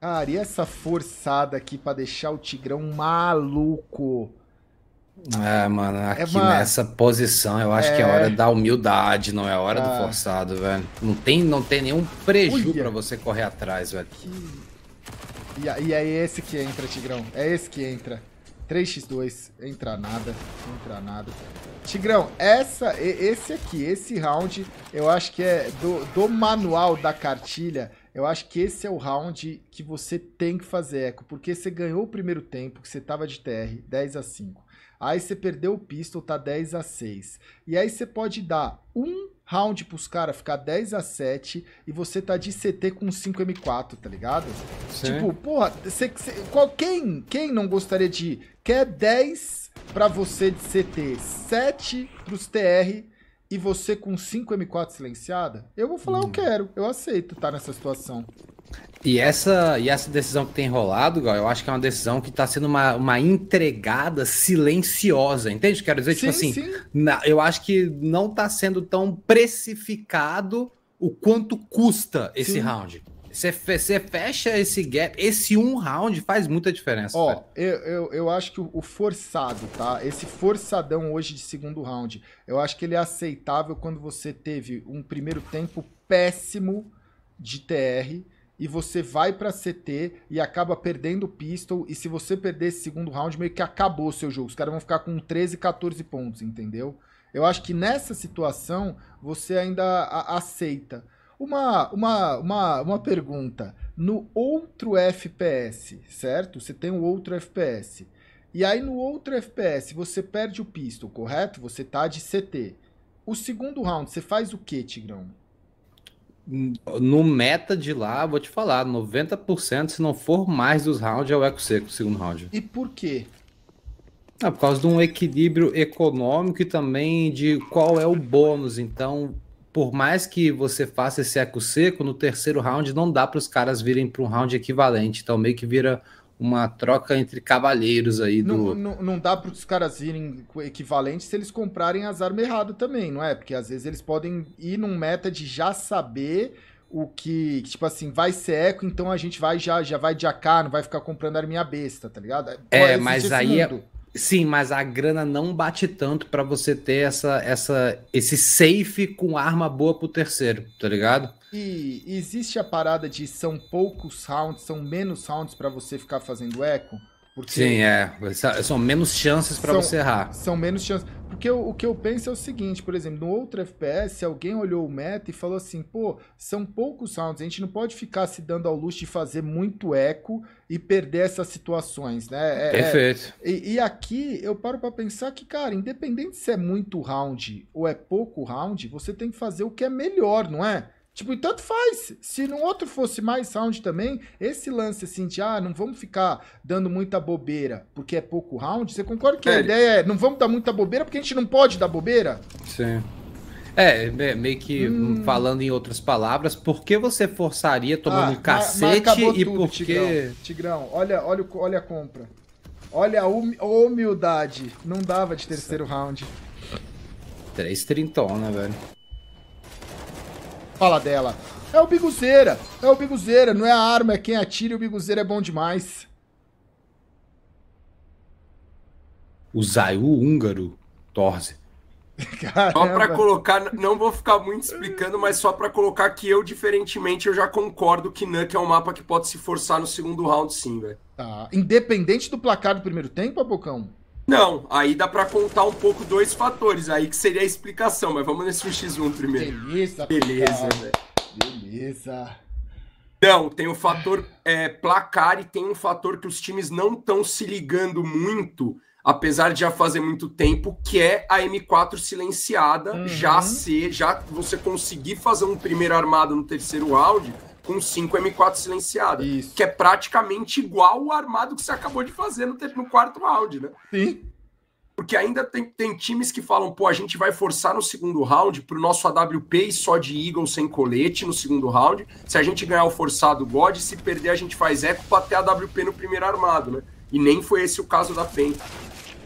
Cara, e essa forçada aqui para deixar o Tigrão maluco? É, mano, é, aqui é nessa posição eu acho é... que é hora da humildade, não é hora ah. do forçado, velho. Não tem, não tem nenhum prejuízo para você correr atrás, velho. E, e é esse que entra, Tigrão. É esse que entra. 3x2, entra nada, entra nada. Tigrão, essa, esse aqui, esse round, eu acho que é do, do manual da cartilha, eu acho que esse é o round que você tem que fazer eco, porque você ganhou o primeiro tempo, que você tava de TR, 10 a 5. Aí você perdeu o pistol, tá 10 a 6. E aí você pode dar um round pros caras ficar 10 a 7 e você tá de CT com 5M4, tá ligado? Sim. Tipo, porra, cê, cê, qual, quem, quem não gostaria de. Quer 10 pra você de CT, 7 pros TR e você com 5 M4 silenciada, eu vou falar, hum. eu quero, eu aceito estar tá nessa situação. E essa, e essa decisão que tem rolado, Gal, eu acho que é uma decisão que está sendo uma, uma entregada silenciosa, entende? Quero dizer, tipo sim, tipo assim, na, eu acho que não está sendo tão precificado o quanto custa esse sim. round. Você fecha esse gap, esse um round faz muita diferença. Ó, eu, eu, eu, acho que o forçado, tá? Esse forçadão hoje de segundo round, eu acho que ele é aceitável quando você teve um primeiro tempo péssimo de TR e você vai para CT e acaba perdendo pistol e se você perder esse segundo round, meio que acabou o seu jogo. Os caras vão ficar com 13, 14 pontos, entendeu? Eu acho que nessa situação você ainda aceita. Uma, uma, uma, uma pergunta. No outro FPS, certo? Você tem um outro FPS. E aí no outro FPS você perde o pistol, correto? Você tá de CT. O segundo round, você faz o que, Tigrão? No meta de lá, vou te falar, 90%, se não for mais dos rounds, é o eco seco, o segundo round. E por quê? Ah, por causa de um equilíbrio econômico e também de qual é o bônus. Então, por mais que você faça esse eco seco, no terceiro round não dá para os caras virem para um round equivalente. Então meio que vira uma troca entre cavalheiros aí do. Não, não, não dá para os caras irem equivalentes se eles comprarem as armas errado também, não é? Porque às vezes eles podem ir num meta de já saber o que, tipo assim, vai ser eco, então a gente vai já já vai de AK, não vai ficar comprando arminha besta, tá ligado? É, mas aí é Sim, mas a grana não bate tanto para você ter essa, essa, esse safe com arma boa pro terceiro, tá ligado? E existe a parada de são poucos rounds, são menos rounds para você ficar fazendo eco? Porque Sim, é. São menos chances para você errar. São menos chances. Porque o que eu penso é o seguinte, por exemplo, no outro FPS, alguém olhou o meta e falou assim, pô, são poucos rounds, a gente não pode ficar se dando ao luxo de fazer muito eco e perder essas situações, né? É, é Perfeito. É, e, e, aqui eu paro para pensar que, cara, independente se é muito round ou é pouco round, você tem que fazer o que é melhor, não é? Tipo, e tanto faz. Se no outro fosse mais round também, esse lance assim de, ah, não vamos ficar dando muita bobeira porque é pouco round, você concorda que é, a ideia é não vamos dar muita bobeira porque a gente não pode dar bobeira? Sim. É, é meio que hum. falando em outras palavras, por que você forçaria tomando ah, um cacete e tudo, por quê? Tigrão, Tigrão, olha, olha, olha a compra. Olha a humildade. Não dava de terceiro round. Três trintona, velho. Fala dela. É o Biguzeira. É o Biguzeira. Não é a arma, é quem atira e o Biguzeira é bom demais. O Zayu húngaro torce. Caramba. Só para colocar, não vou ficar muito explicando, mas só para colocar que eu, diferentemente, eu já concordo que Nuke é um mapa que pode se forçar no segundo round, sim, velho. Tá. Independente do placar do primeiro tempo, Apocão? Não, aí dá para contar um pouco dois fatores aí que seria a explicação, mas vamos nesse 1x1 primeiro. Beleza, beleza, Beleza. Não, tem o fator é, placar e tem um fator que os times não estão se ligando muito, apesar de já fazer muito tempo, que é a M4 silenciada, uhum. já ser, já você conseguir fazer um primeiro armado no terceiro áudio com 5 M4 silenciada. Isso. Que é praticamente igual o armado que você acabou de fazer no, no quarto round, né? Sim. Porque ainda tem, tem, times que falam, pô, a gente vai forçar no segundo round pro nosso AWP só de Eagle sem colete no segundo round. Se a gente ganhar o forçado God, se perder a gente faz eco pra ter AWP no primeiro armado, né? E nem foi esse o caso da PEN.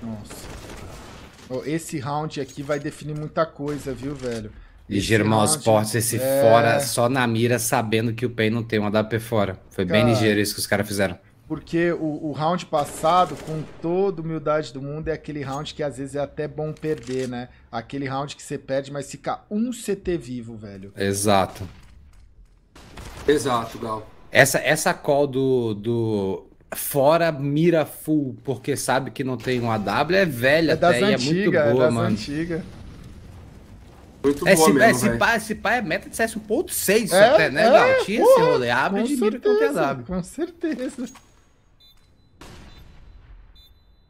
Nossa. Esse round aqui vai definir muita coisa, viu, velho? E Germal portos esse é... fora só na mira, sabendo que o Pain não tem uma AWP fora. Foi cara, bem ligeiro isso que os caras fizeram. Porque o, o, round passado, com toda humildade do mundo, é aquele round que às vezes é até bom perder, né? Aquele round que você perde, mas fica um CT vivo, velho. Exato. Exato, Gal. Essa, essa call do, do fora mira full, porque sabe que não tem um AW, é velha é até antigas, e é muito é boa, é das mano. Antiga. Muito é, se, é, mesmo, é, pá, pá é meta de CS 1.6 é, até, né, é, Gal? Tinha esse rolê. Abre de mira eu pesado. É com certeza.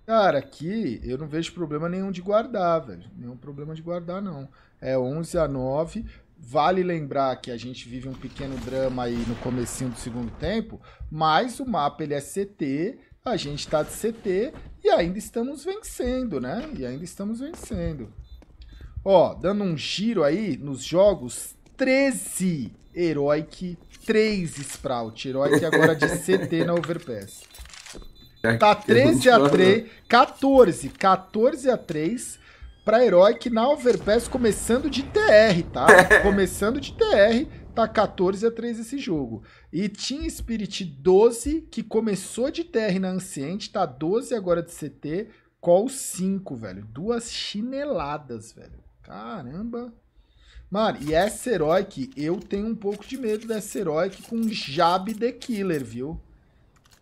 Cara, aqui eu não vejo problema nenhum de guardar, velho. Nenhum problema de guardar, não. É 11 a 9. Vale lembrar que a gente vive um pequeno drama aí no comecinho do segundo tempo, mas o mapa ele é CT, a gente tá de CT e ainda estamos vencendo, né? E ainda estamos vencendo. Ó, dando um giro aí nos jogos, 13 Heroic, 3 Sprout. Heroic agora de CT na Overpass. É tá 13 a 3, 14, 14 a 3 para Heroic na Overpass começando de TR, tá? começando de TR, tá 14 a 3 esse jogo. E Team Spirit 12, que começou de TR na Anciente, tá 12 agora de CT, Call 5, velho. Duas chineladas, velho. Caramba. Mano, e essa herói que eu tenho um pouco de medo dessa herói com Jab the Killer, viu?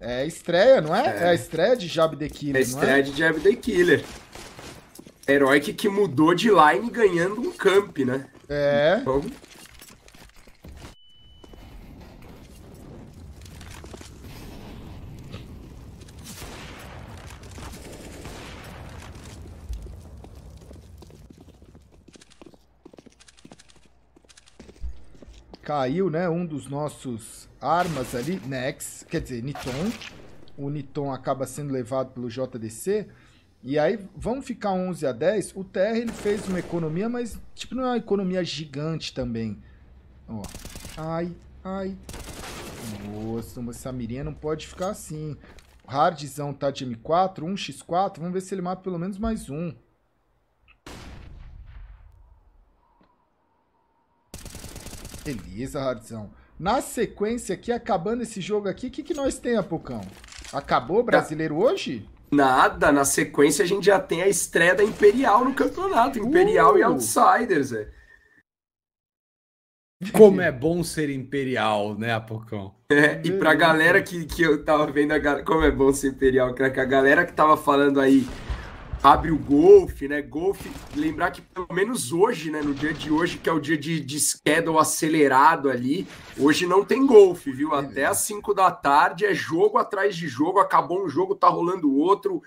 É estreia, não é? É, é a estreia de Jab the Killer, É, é? estreia é? de Jab the Killer. Herói que, que mudou de line ganhando um camp, né? É. Então, Caiu, né? Um dos nossos armas ali, Nex, quer dizer, Niton. O Niton acaba sendo levado pelo JDC. E aí vão ficar 11 a 10. O TR ele fez uma economia, mas tipo não é uma economia gigante também. Ó. Ai, ai. Nossa, essa mirinha não pode ficar assim. O hardzão tá de M4, 1x4. Vamos ver se ele mata pelo menos mais um. Beleza, Radzão. Na sequência aqui, acabando esse jogo aqui, o que, que nós tem, Apocão? Acabou o tá. brasileiro tá. hoje? Nada, na sequência a gente já tem a estreia da Imperial no campeonato. Imperial uh! e Outsiders, é. Como é bom ser Imperial, né, Apocão? É, e pra galera que, que eu tava vendo, a, como é bom ser Imperial, craque, a galera que tava falando aí abre o golfe, né? Golfe, lembrar que pelo menos hoje, né? No dia de hoje, que é o dia de, de schedule acelerado ali, hoje não tem golfe, viu? É. Até às 5 da tarde é jogo atrás de jogo, acabou um jogo, tá rolando outro.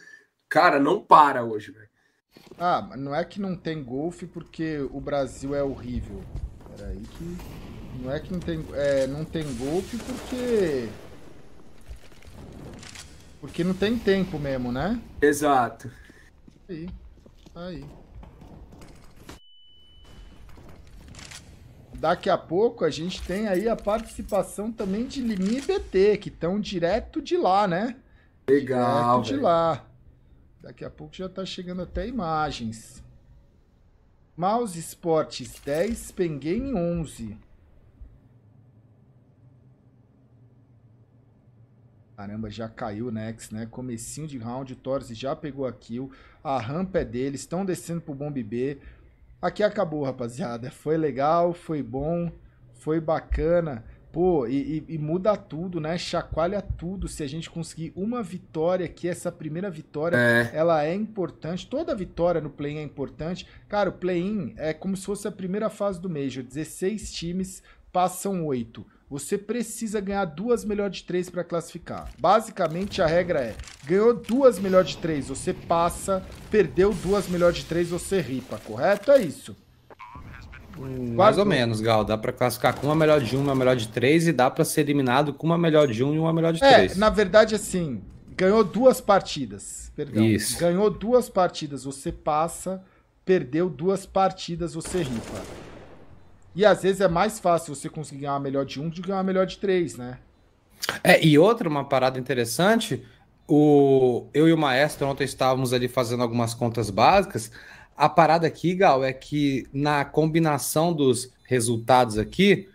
Cara, não para hoje, velho. Ah, não é que não tem golfe porque o Brasil é horrível. Peraí que. Não é que não tem, é, não tem golfe porque. Porque não tem tempo mesmo, né? Exato. Aí. Aí. Daqui a pouco a gente tem aí a participação também de Limi e BT, que estão direto de lá, né? Legal. Direto véio. de lá. Daqui a pouco já tá chegando até imagens. Mouse Sports 10, Pengame 11. Caramba, já caiu o Nex, né? Comecinho de round, o Torres já pegou a kill. A rampa é deles, estão descendo pro bomb B. Aqui acabou, rapaziada. Foi legal, foi bom, foi bacana. Pô, e, e, e, muda tudo, né? Chacoalha tudo. Se a gente conseguir uma vitória aqui, essa primeira vitória, é. ela é importante. Toda vitória no play-in é importante. Cara, o play-in é como se fosse a primeira fase do Major. 16 times passam 8. Você precisa ganhar duas melhor de três para classificar. Basicamente, a regra é, ganhou duas melhor de três, você passa, perdeu duas melhor de três, você ripa, correto? É isso. Hum, mais ou menos, Gal. Dá para classificar com uma melhor de um, uma melhor de três, e dá para ser eliminado com uma melhor de um e uma melhor de é, três. na verdade, assim, ganhou duas partidas. Perdão. Isso. Ganhou duas partidas, você passa, perdeu duas partidas, você ripa. E às vezes é mais fácil você conseguir ganhar melhor de um do que ganhar melhor de três, né? É, e outra, uma parada interessante, o eu e o Maestro ontem estávamos ali fazendo algumas contas básicas. A parada aqui, Gal, é que na combinação dos resultados aqui,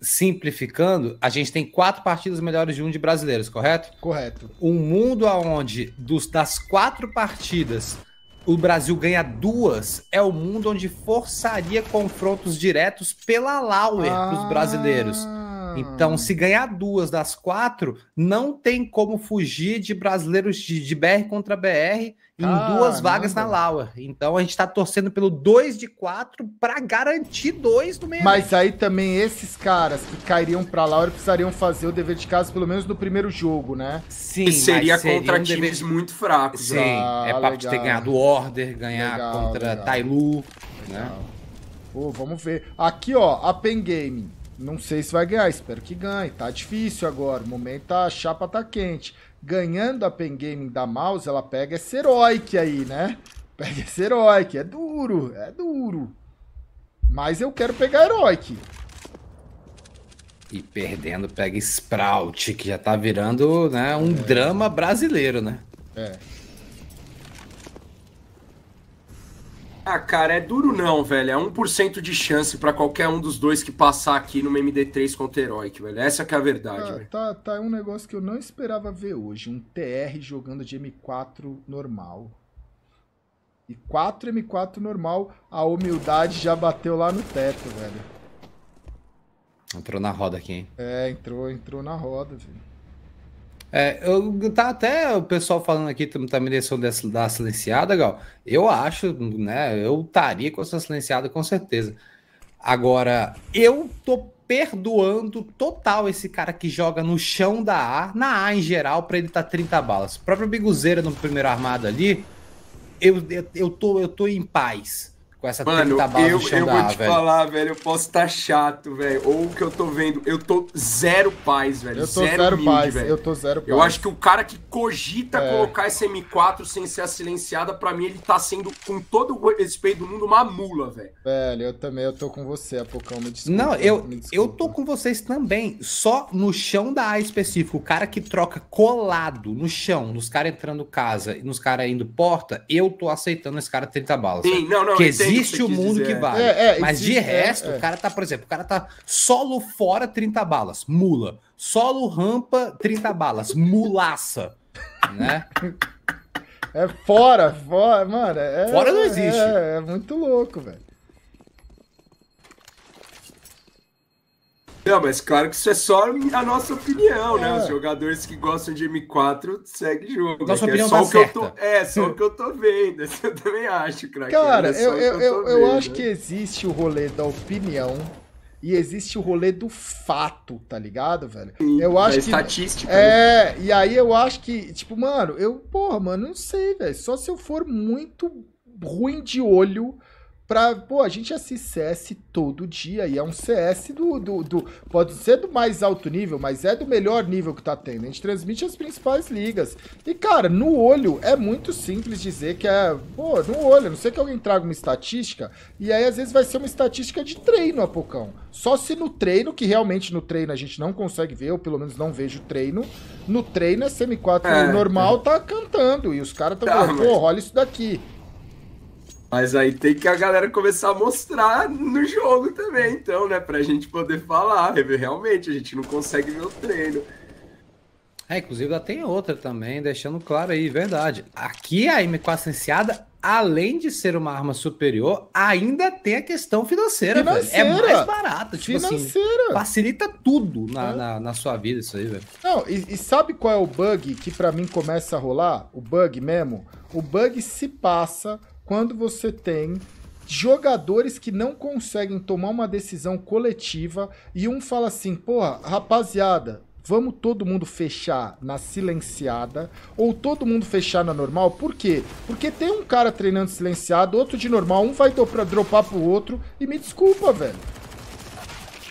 simplificando, a gente tem quatro partidas melhores de um de brasileiros, correto? Correto. Um mundo aonde dos, das quatro partidas o Brasil ganha duas, é o mundo onde forçaria confrontos diretos pela Lauer ah. para os brasileiros. Então, hum. se ganhar duas das quatro, não tem como fugir de brasileiros de, de BR contra BR em ah, duas vagas na Laura. Então a gente está torcendo pelo 2 de 4 para garantir dois no meio. Mas aí também esses caras que cairiam para Laura precisariam fazer o dever de casa pelo menos no primeiro jogo, né? Sim, que seria contra um times de... muito fracos. Sim, né? é ah, é papo de ter ganhado Order, ganhar legal, contra legal. Tailu, né? legal. né? Pô, vamos ver. Aqui, ó, a Pen Game não sei se vai ganhar, espero que ganhe. Tá difícil agora, o momento tá, a chapa tá quente. Ganhando a Pen Gaming da Mouse, ela pega esse heroic aí, né? Pega esse heroic, é duro, é duro. Mas eu quero pegar heroic. E perdendo, pega Sprout, que já tá virando né, um é. drama brasileiro, né? É. Ah, cara, é duro não, velho. É 1% de chance para qualquer um dos dois que passar aqui numa MD3 contra Heroic, velho. Essa que é a verdade, tá, velho. Tá, tá um negócio que eu não esperava ver hoje. Um TR jogando de M4 normal. E 4 M4 normal, a humildade já bateu lá no teto, velho. Entrou na roda aqui, hein? É, entrou, entrou na roda, velho. É, eu, tá até o pessoal falando aqui também desse, dessa, da silenciada, Gal. Eu acho, né? Eu estaria com essa silenciada com certeza. Agora, eu tô perdoando total esse cara que joga no chão da A, na A em geral, para ele tá 30 balas. O próprio Biguzeira no primeiro armado ali, eu, eu, eu, tô, eu tô em paz com essa Mano, eu, eu vou te velho. falar, velho, eu posso estar tá chato, velho. Ou o que eu tô vendo, eu tô zero paz, velho. Eu tô zero, zero mid, paz, velho. Eu tô zero paz. Eu acho que o cara que cogita é. colocar essa M4 sem ser a silenciada, pra mim ele tá sendo, com todo o respeito do mundo, uma mula, velho. Velho, eu também, eu tô com você, Apocão, me desculpa. Não, eu, eu tô com vocês também, só no chão da A específico, o cara que troca colado no chão, nos caras entrando casa e nos caras indo porta, eu tô aceitando esse cara 30 balas. Sim, não, não, existe o mundo dizer. que vale. É, é, mas existe, de é, resto, é, o cara tá, por exemplo, o cara tá solo fora 30 balas, mula. Solo rampa 30 balas, mulaça. né? É fora, fora, mano. É fora não existe. é, é muito louco, velho. Não, mas claro que isso é só a nossa opinião, né? é. né? Os jogadores que gostam de M4 seguem jogo. Nossa é é opinião é só tá o que certa. eu tô, É, só o que eu tô vendo. Isso assim, eu também acho, craque. Cara, é eu, eu, eu, eu acho né? que existe o rolê da opinião e existe o rolê do fato, tá ligado, velho? Sim, eu acho é que estatística. É, né? e aí eu acho que, tipo, mano, eu, porra, mano, não sei, velho. Só se eu for muito ruim de olho pra. Pô, a gente assiste CS todo dia e é um CS do, do, do, Pode ser do mais alto nível, mas é do melhor nível que tá tendo. A gente transmite as principais ligas. E, cara, no olho é muito simples dizer que é. Pô, no olho, a não ser que alguém traga uma estatística. E aí, às vezes, vai ser uma estatística de treino, Apocão. Só se no treino, que realmente no treino a gente não consegue ver, ou pelo menos não vejo treino. No treino a é semi-4 é, normal, é. tá cantando. E os caras estão tá, falando, pô, olha isso daqui. Mas aí tem que a galera começar a mostrar no jogo também, então, né? Pra gente poder falar. Realmente, a gente não consegue ver o treino. É, inclusive, ela tem outra também, deixando claro aí, verdade. Aqui a M4 licenciada, além de ser uma arma superior, ainda tem a questão financeira, financeira. Velho. É mais barata, tipo assim, financeira. assim, facilita tudo na, é. na, na, sua vida isso aí, velho. Não, e, e sabe qual é o bug que para mim começa a rolar? O bug mesmo? O bug se passa quando você tem jogadores que não conseguem tomar uma decisão coletiva e um fala assim, porra, rapaziada, vamos todo mundo fechar na silenciada ou todo mundo fechar na normal. Por quê? Porque tem um cara treinando silenciado, outro de normal, um vai dopra, dropar pro outro e me desculpa, velho.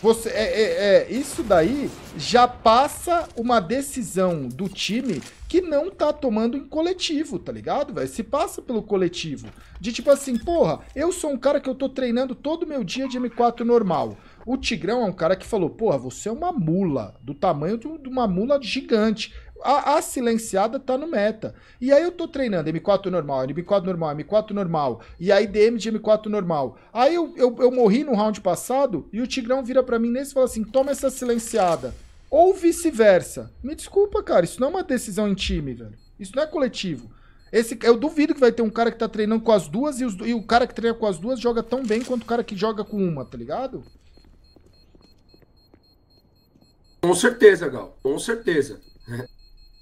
Você, é, é, é, isso daí já passa uma decisão do time que não tá tomando em coletivo, tá ligado, velho? Se passa pelo coletivo. De tipo assim, porra, eu sou um cara que eu tô treinando todo meu dia de M4 normal. O Tigrão é um cara que falou, porra, você é uma mula, do tamanho de uma mula gigante. A, a, silenciada tá no meta. E aí eu tô treinando M4 normal, M4 normal, M4 normal. E aí DM de M4 normal. Aí eu, eu, eu morri no round passado e o Tigrão vira para mim nesse e fala assim: toma essa silenciada. Ou vice-versa. Me desculpa, cara, isso não é uma decisão em time, velho. Isso não é coletivo. Esse, eu duvido que vai ter um cara que tá treinando com as duas e, os, e o cara que treina com as duas joga tão bem quanto o cara que joga com uma, tá ligado? Com certeza, Gal. Com certeza.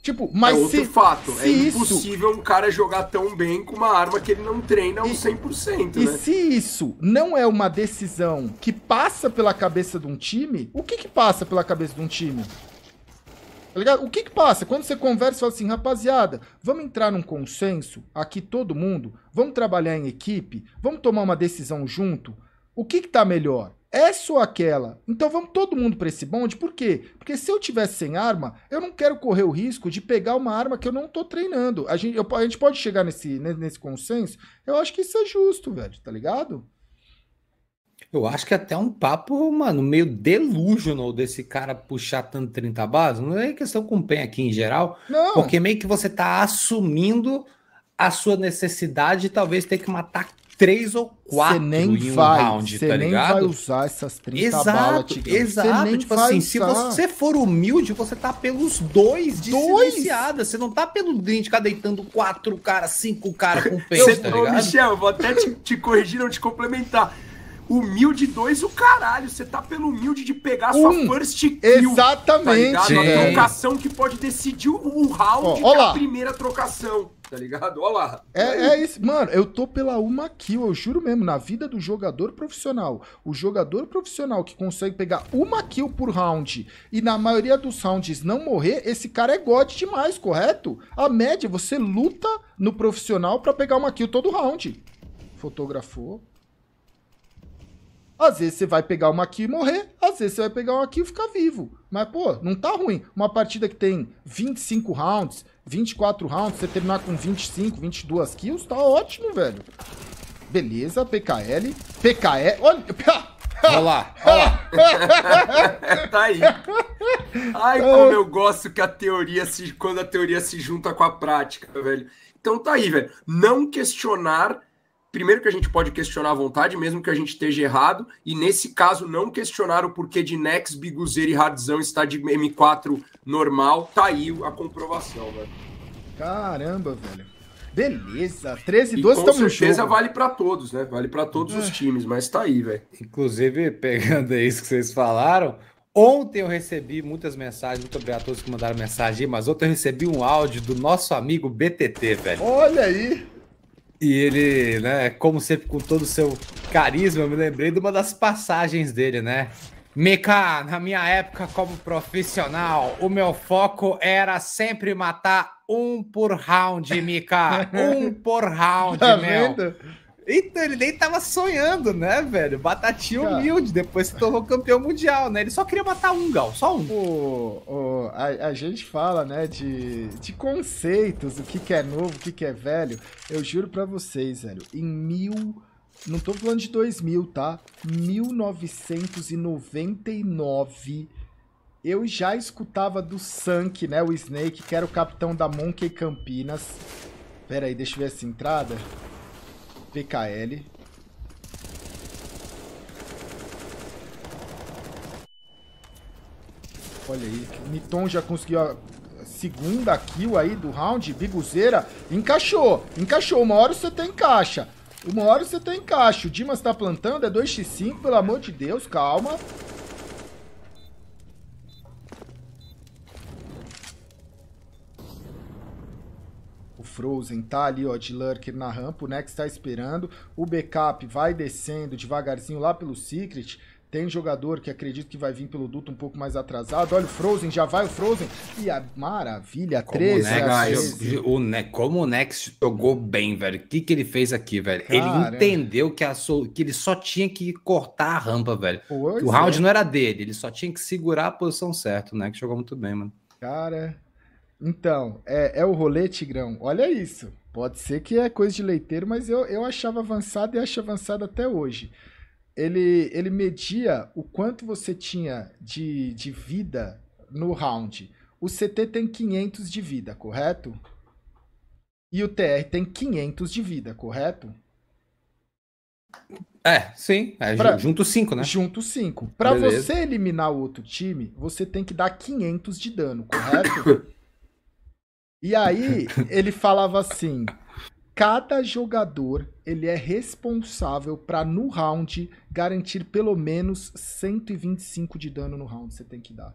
Tipo, é mas é outro se, fato. Se é impossível isso... um cara jogar tão bem com uma arma que ele não treina e, 100%. E né? se isso não é uma decisão que passa pela cabeça de um time, o que que passa pela cabeça de um time? Tá ligado? O que que passa? Quando você conversa, e fala assim, rapaziada, vamos entrar num consenso aqui todo mundo, vamos trabalhar em equipe, vamos tomar uma decisão junto. O que que tá melhor? é só aquela. Então vamos todo mundo para esse bonde, por quê? Porque se eu tivesse sem arma, eu não quero correr o risco de pegar uma arma que eu não tô treinando. A gente, eu, a gente pode chegar nesse, nesse consenso? Eu acho que isso é justo, velho, tá ligado? Eu acho que é até um papo, mano, meio delusional desse cara puxar tanto 30 bases. Não é questão com PEN aqui em geral, não. porque meio que você tá assumindo a sua necessidade de talvez ter que matar três ou quatro nem em um vai, round, tá nem ligado? Você vai usar essas 30 exato, balas, Exato, tipo assim, usar. se você for humilde, você tá pelos dois de dois? silenciada. Você não tá pelo drink, ficar deitando quatro caras, cinco caras com peso, tá ligado? Ô, Michel, vou até te, te corrigir, não te complementar. Humilde dois, o caralho. Você tá pelo humilde de pegar um. sua first kill. Tá Exatamente. Tá É. trocação que pode decidir o round, da a primeira trocação tá ligado? Olha lá. É, é isso. Mano, eu tô pela uma kill, eu juro mesmo, na vida do jogador profissional. O jogador profissional que consegue pegar uma kill por round e na maioria dos rounds não morrer, esse cara é god demais, correto? A média, você luta no profissional para pegar uma kill todo round. Fotografou. Às vezes você vai pegar uma kill e morrer, às vezes você vai pegar uma kill e ficar vivo. Mas, pô, não tá ruim. Uma partida que tem 25 rounds, 24 rounds, você terminar com 25, 22 kills, tá ótimo, velho. Beleza, PKL. PKL. Olha. Olha lá, olha lá. tá aí. Ai, como eu gosto que a teoria se. Quando a teoria se junta com a prática, velho. Então tá aí, velho. Não questionar primeiro que a gente pode questionar à vontade, mesmo que a gente esteja errado, e nesse caso não questionar o porquê de Nex, Biguzeiro e Hardzão estar de M4 normal, tá aí a comprovação, velho. Caramba, velho. Beleza, 13 e 12 estão no show. Com certeza vale para todos, né? Vale para todos é. os times, mas tá aí, velho. Inclusive, pegando aí isso que vocês falaram, Ontem eu recebi muitas mensagens, muito obrigado a todos que mandaram mensagem, mas ontem eu recebi um áudio do nosso amigo BTT, velho. Olha aí! E ele, né, como sempre, com todo o seu carisma, eu me lembrei de uma das passagens dele, né? Mika, na minha época como profissional, o meu foco era sempre matar um por round, Mika. Um por round, tá meu. Vendo? Então, ele nem tava sonhando, né, velho? Batatinha humilde, depois se tornou campeão mundial, né? Ele só queria matar um, Gal, só um. O, o a, a, gente fala, né, de, de conceitos, o que, que é novo, o que, que é velho. Eu juro pra vocês, velho, em mil. Não tô falando de 2000, tá? 1999 eu já escutava do Sank, né? O Snake, que era o capitão da Monkey Campinas. Pera aí, deixa eu ver essa entrada. PKL. Olha aí, Niton já conseguiu a segunda kill aí do round, biguzeira, encaixou, encaixou, uma hora você tem tá caixa, uma hora você tem tá caixa, o Dimas tá plantando, é 2x5, pelo amor de Deus, calma, Frozen tá ali, ó, de Lurker na rampa, o Nex tá esperando, o backup vai descendo devagarzinho lá pelo Secret, tem jogador que acredito que vai vir pelo duto um pouco mais atrasado. Olha o Frozen, já vai o Frozen. E a maravilha, 13 como o, ne como o Nex jogou bem, velho. O que, que ele fez aqui, velho? Caramba. Ele entendeu que, a so que ele só tinha que cortar a rampa, velho. Pois o round é. não era dele, ele só tinha que segurar a posição certa. O Nex jogou muito bem, mano. Cara, então, é, é o rolê, Tigrão. Olha isso. Pode ser que é coisa de leiteiro, mas eu, eu achava avançado e acho avançado até hoje. Ele, ele media o quanto você tinha de, de vida no round. O CT tem 500 de vida, correto? E o TR tem 500 de vida, correto? É, sim. É, pra, junto 5, né? Junto 5. Para você eliminar o outro time, você tem que dar 500 de dano, correto? E aí ele falava assim: cada jogador ele é responsável para no round garantir pelo menos 125 de dano no round você tem que dar.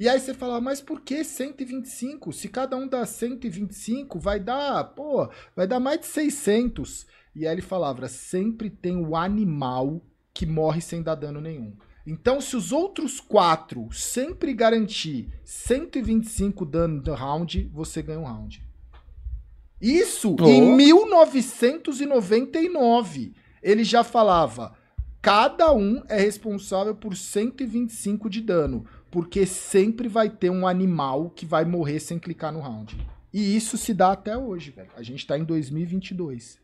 E aí você fala, mas por que 125? Se cada um dá 125, vai dar, pô, vai dar mais de 600. E aí ele falava, sempre tem o animal que morre sem dar dano nenhum. Então, se os outros quatro sempre garantir 125 dano no round, você ganha um round. Isso oh. em 1999. Ele já falava: cada um é responsável por 125 de dano, porque sempre vai ter um animal que vai morrer sem clicar no round. E isso se dá até hoje, velho. A gente tá em 2022.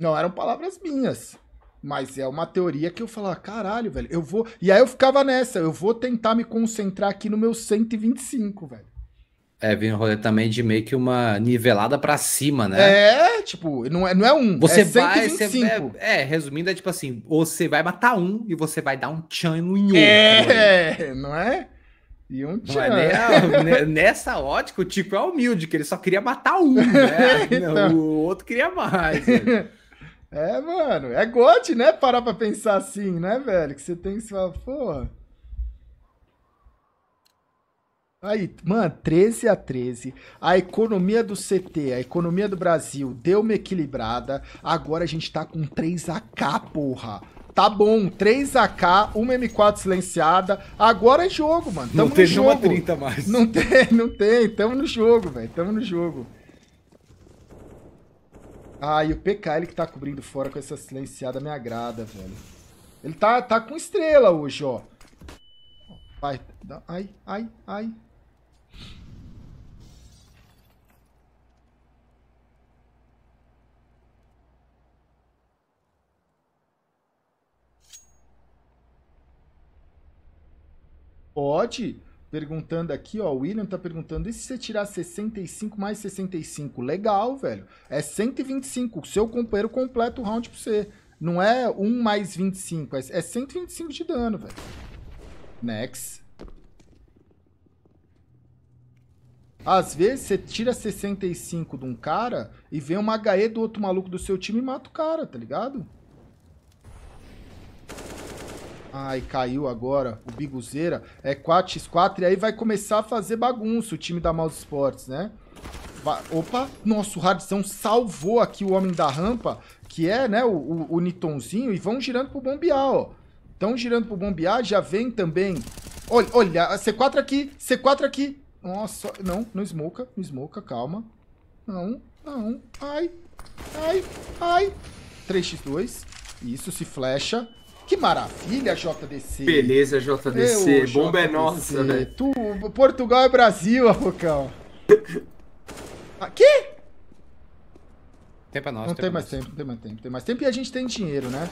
Não eram palavras minhas. Mas é uma teoria que eu falava, caralho, velho, eu vou. E aí eu ficava nessa, eu vou tentar me concentrar aqui no meu 125, velho. É, vem um rolê também de meio que uma nivelada pra cima, né? É, tipo, não é, não é um. Você é vai. Você, é, é, resumindo, é tipo assim: você vai matar um e você vai dar um tchan no é, outro. É, não é? E um é tchan. É, né? nessa ótica, o tipo é humilde, que ele só queria matar um, né? então... O outro queria mais. Né? É, mano, é God, né? Parar pra pensar assim, né, velho? Que você tem que falar, porra. Aí, mano, 13 a 13. A economia do CT, a economia do Brasil deu uma equilibrada. Agora a gente tá com 3AK, porra. Tá bom, 3AK, uma M4 silenciada. Agora é jogo, mano. Tamo não tem jogo. 30 mais. Não tem, não tem. Tamo no jogo, velho. Tamo no jogo. Ah, e o PK, ele que tá cobrindo fora com essa silenciada me agrada, velho. Ele tá, tá com estrela hoje, ó. Vai, Ai, ai, ai, ai. Pode perguntando aqui, ó, o William tá perguntando, e se você tirar 65 mais 65? Legal, velho. É 125, o seu companheiro completa o round pra você. Não é 1 mais 25, é 125 é de dano, velho. Next. Às vezes você tira 65 de um cara e vem uma HE do outro maluco do seu time e mata o cara, tá ligado? Ai, caiu agora o Biguzeira. É 4x4 e aí vai começar a fazer bagunça o time da Mouse Sports, né? Opa! Nossa, o Hardzão salvou aqui o Homem da Rampa, que é né, o, o, o Nitonzinho, e vão girando pro bombear, ó. Estão girando pro bombear, já vem também. Olha, olha, C4 aqui, C4 aqui. Nossa, não, não esmoca, não esmoca, calma. Não, não, ai, ai, ai. 3x2, isso, se flecha. Que maravilha, JDC. Beleza, JDC. Bomba JDC. é nossa, né? Tu, Portugal é Brasil, afocão. Aqui? Ah, tempo é nosso. Não tem mais, tempo, tem mais tempo, tem mais tempo. E a gente tem dinheiro, né?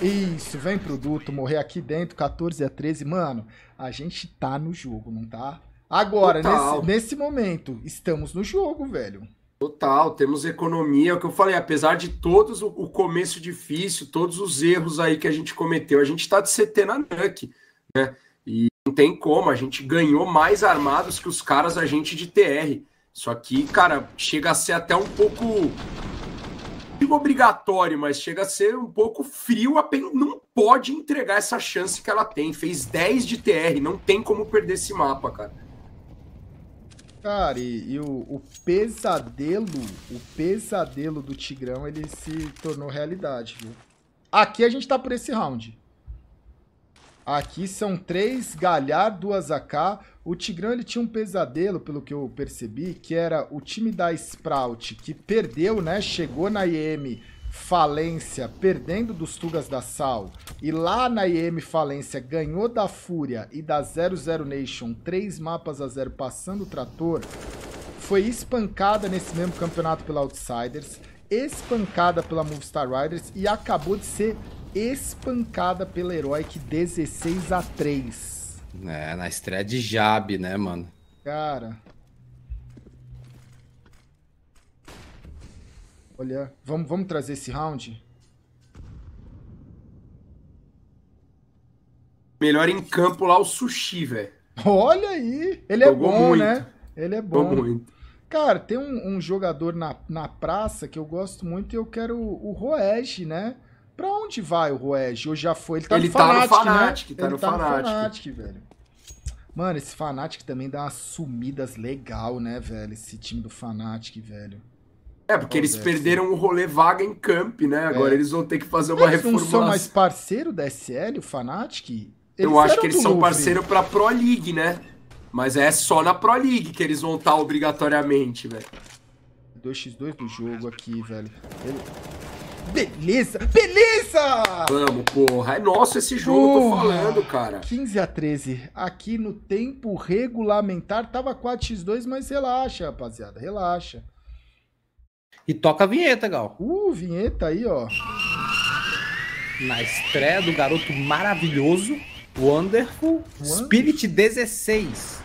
Isso, vem produto, morrer aqui dentro, 14 a 13. Mano, a gente tá no jogo, não tá? Agora, nesse, nesse momento, estamos no jogo, velho. Total, temos economia, é o que eu falei, apesar de todos o, começo difícil, todos os erros aí que a gente cometeu, a gente está de CT na NUC, né? E não tem como, a gente ganhou mais armados que os caras a gente de TR. Só que, cara, chega a ser até um pouco. Não digo obrigatório, mas chega a ser um pouco frio. Apenas, não pode entregar essa chance que ela tem. Fez 10 de TR, não tem como perder esse mapa, cara. Cara, e, e o, o, pesadelo, o pesadelo do Tigrão, ele se tornou realidade, viu? Aqui a gente tá por esse round. Aqui são três Galhar, duas AK. O Tigrão, ele tinha um pesadelo, pelo que eu percebi, que era o time da Sprout, que perdeu, né? Chegou na IEM Falência perdendo dos Tugas da Sal e lá na IM Falência ganhou da Fúria e da 00 Nation 3 mapas a 0 passando o trator, foi espancada nesse mesmo campeonato pela Outsiders, espancada pela Movistar Riders e acabou de ser espancada pela Heroic 16 a 3. É, na estreia de Jab, né, mano? Cara, Olha, vamos, vamos trazer esse round? Melhor em campo lá o Sushi, velho. Olha aí! Ele é Jogou é bom, né? muito. né? Ele é bom. Jogou muito. Cara, tem um, um, jogador na, na praça que eu gosto muito e eu quero o, o Roege, né? Pra onde vai o Roege? Ou já foi? Ele tá ele no Fnatic, tá no Fanatic, né? Tá ele no tá no Fanatic, velho. Mano, esse Fnatic também dá umas sumidas legal, né, velho? Esse time do Fnatic, velho. É, porque eles perderam o rolê vaga em camp, né? Agora é. eles vão ter que fazer uma eles reformulação. Eles não são mais parceiro da SL, o Fnatic? Eles Eu acho que eles são parceiro pra Pro League, né? Mas é só na Pro League que eles vão estar obrigatoriamente, velho. 2x2 do jogo aqui, velho. Beleza! Beleza! Vamos, porra. É nosso esse jogo, porra. tô falando, cara. 15 a 13. Aqui no tempo regulamentar, tava 4x2, mas relaxa, rapaziada. Relaxa. E toca a vinheta, Gal. Uh, vinheta aí, ó. Na estreia do garoto maravilhoso, Wonderful What? Spirit 16.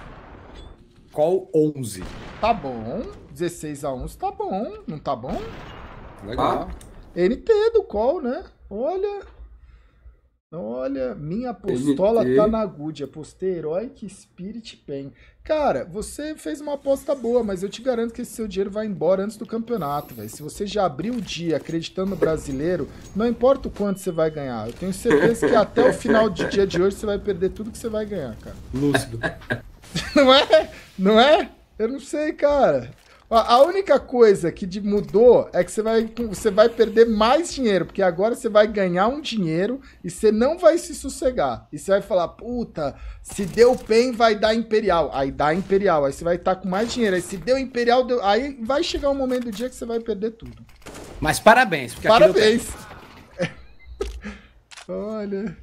Call 11. Tá bom. 16 a 11 tá bom. Não tá bom? Legal. Tá. NT do Call, né? Olha. Olha, minha apostola NT. tá na good. Apostei herói que Spirit Pen. Cara, você fez uma aposta boa, mas eu te garanto que esse seu dinheiro vai embora antes do campeonato, velho. Se você já abriu o dia acreditando no brasileiro, não importa o quanto você vai ganhar. Eu tenho certeza que até o final do dia de hoje você vai perder tudo que você vai ganhar, cara. Lúcido. não é? Não é? Eu não sei, cara. A única coisa que mudou é que você vai, você vai perder mais dinheiro, porque agora você vai ganhar um dinheiro e você não vai se sossegar. E você vai falar, puta, se deu PEN vai dar Imperial. Aí dá Imperial, aí você vai estar tá com mais dinheiro. Aí se deu Imperial, deu... aí vai chegar um momento do dia que você vai perder tudo. Mas parabéns. Porque parabéns. Aqui Olha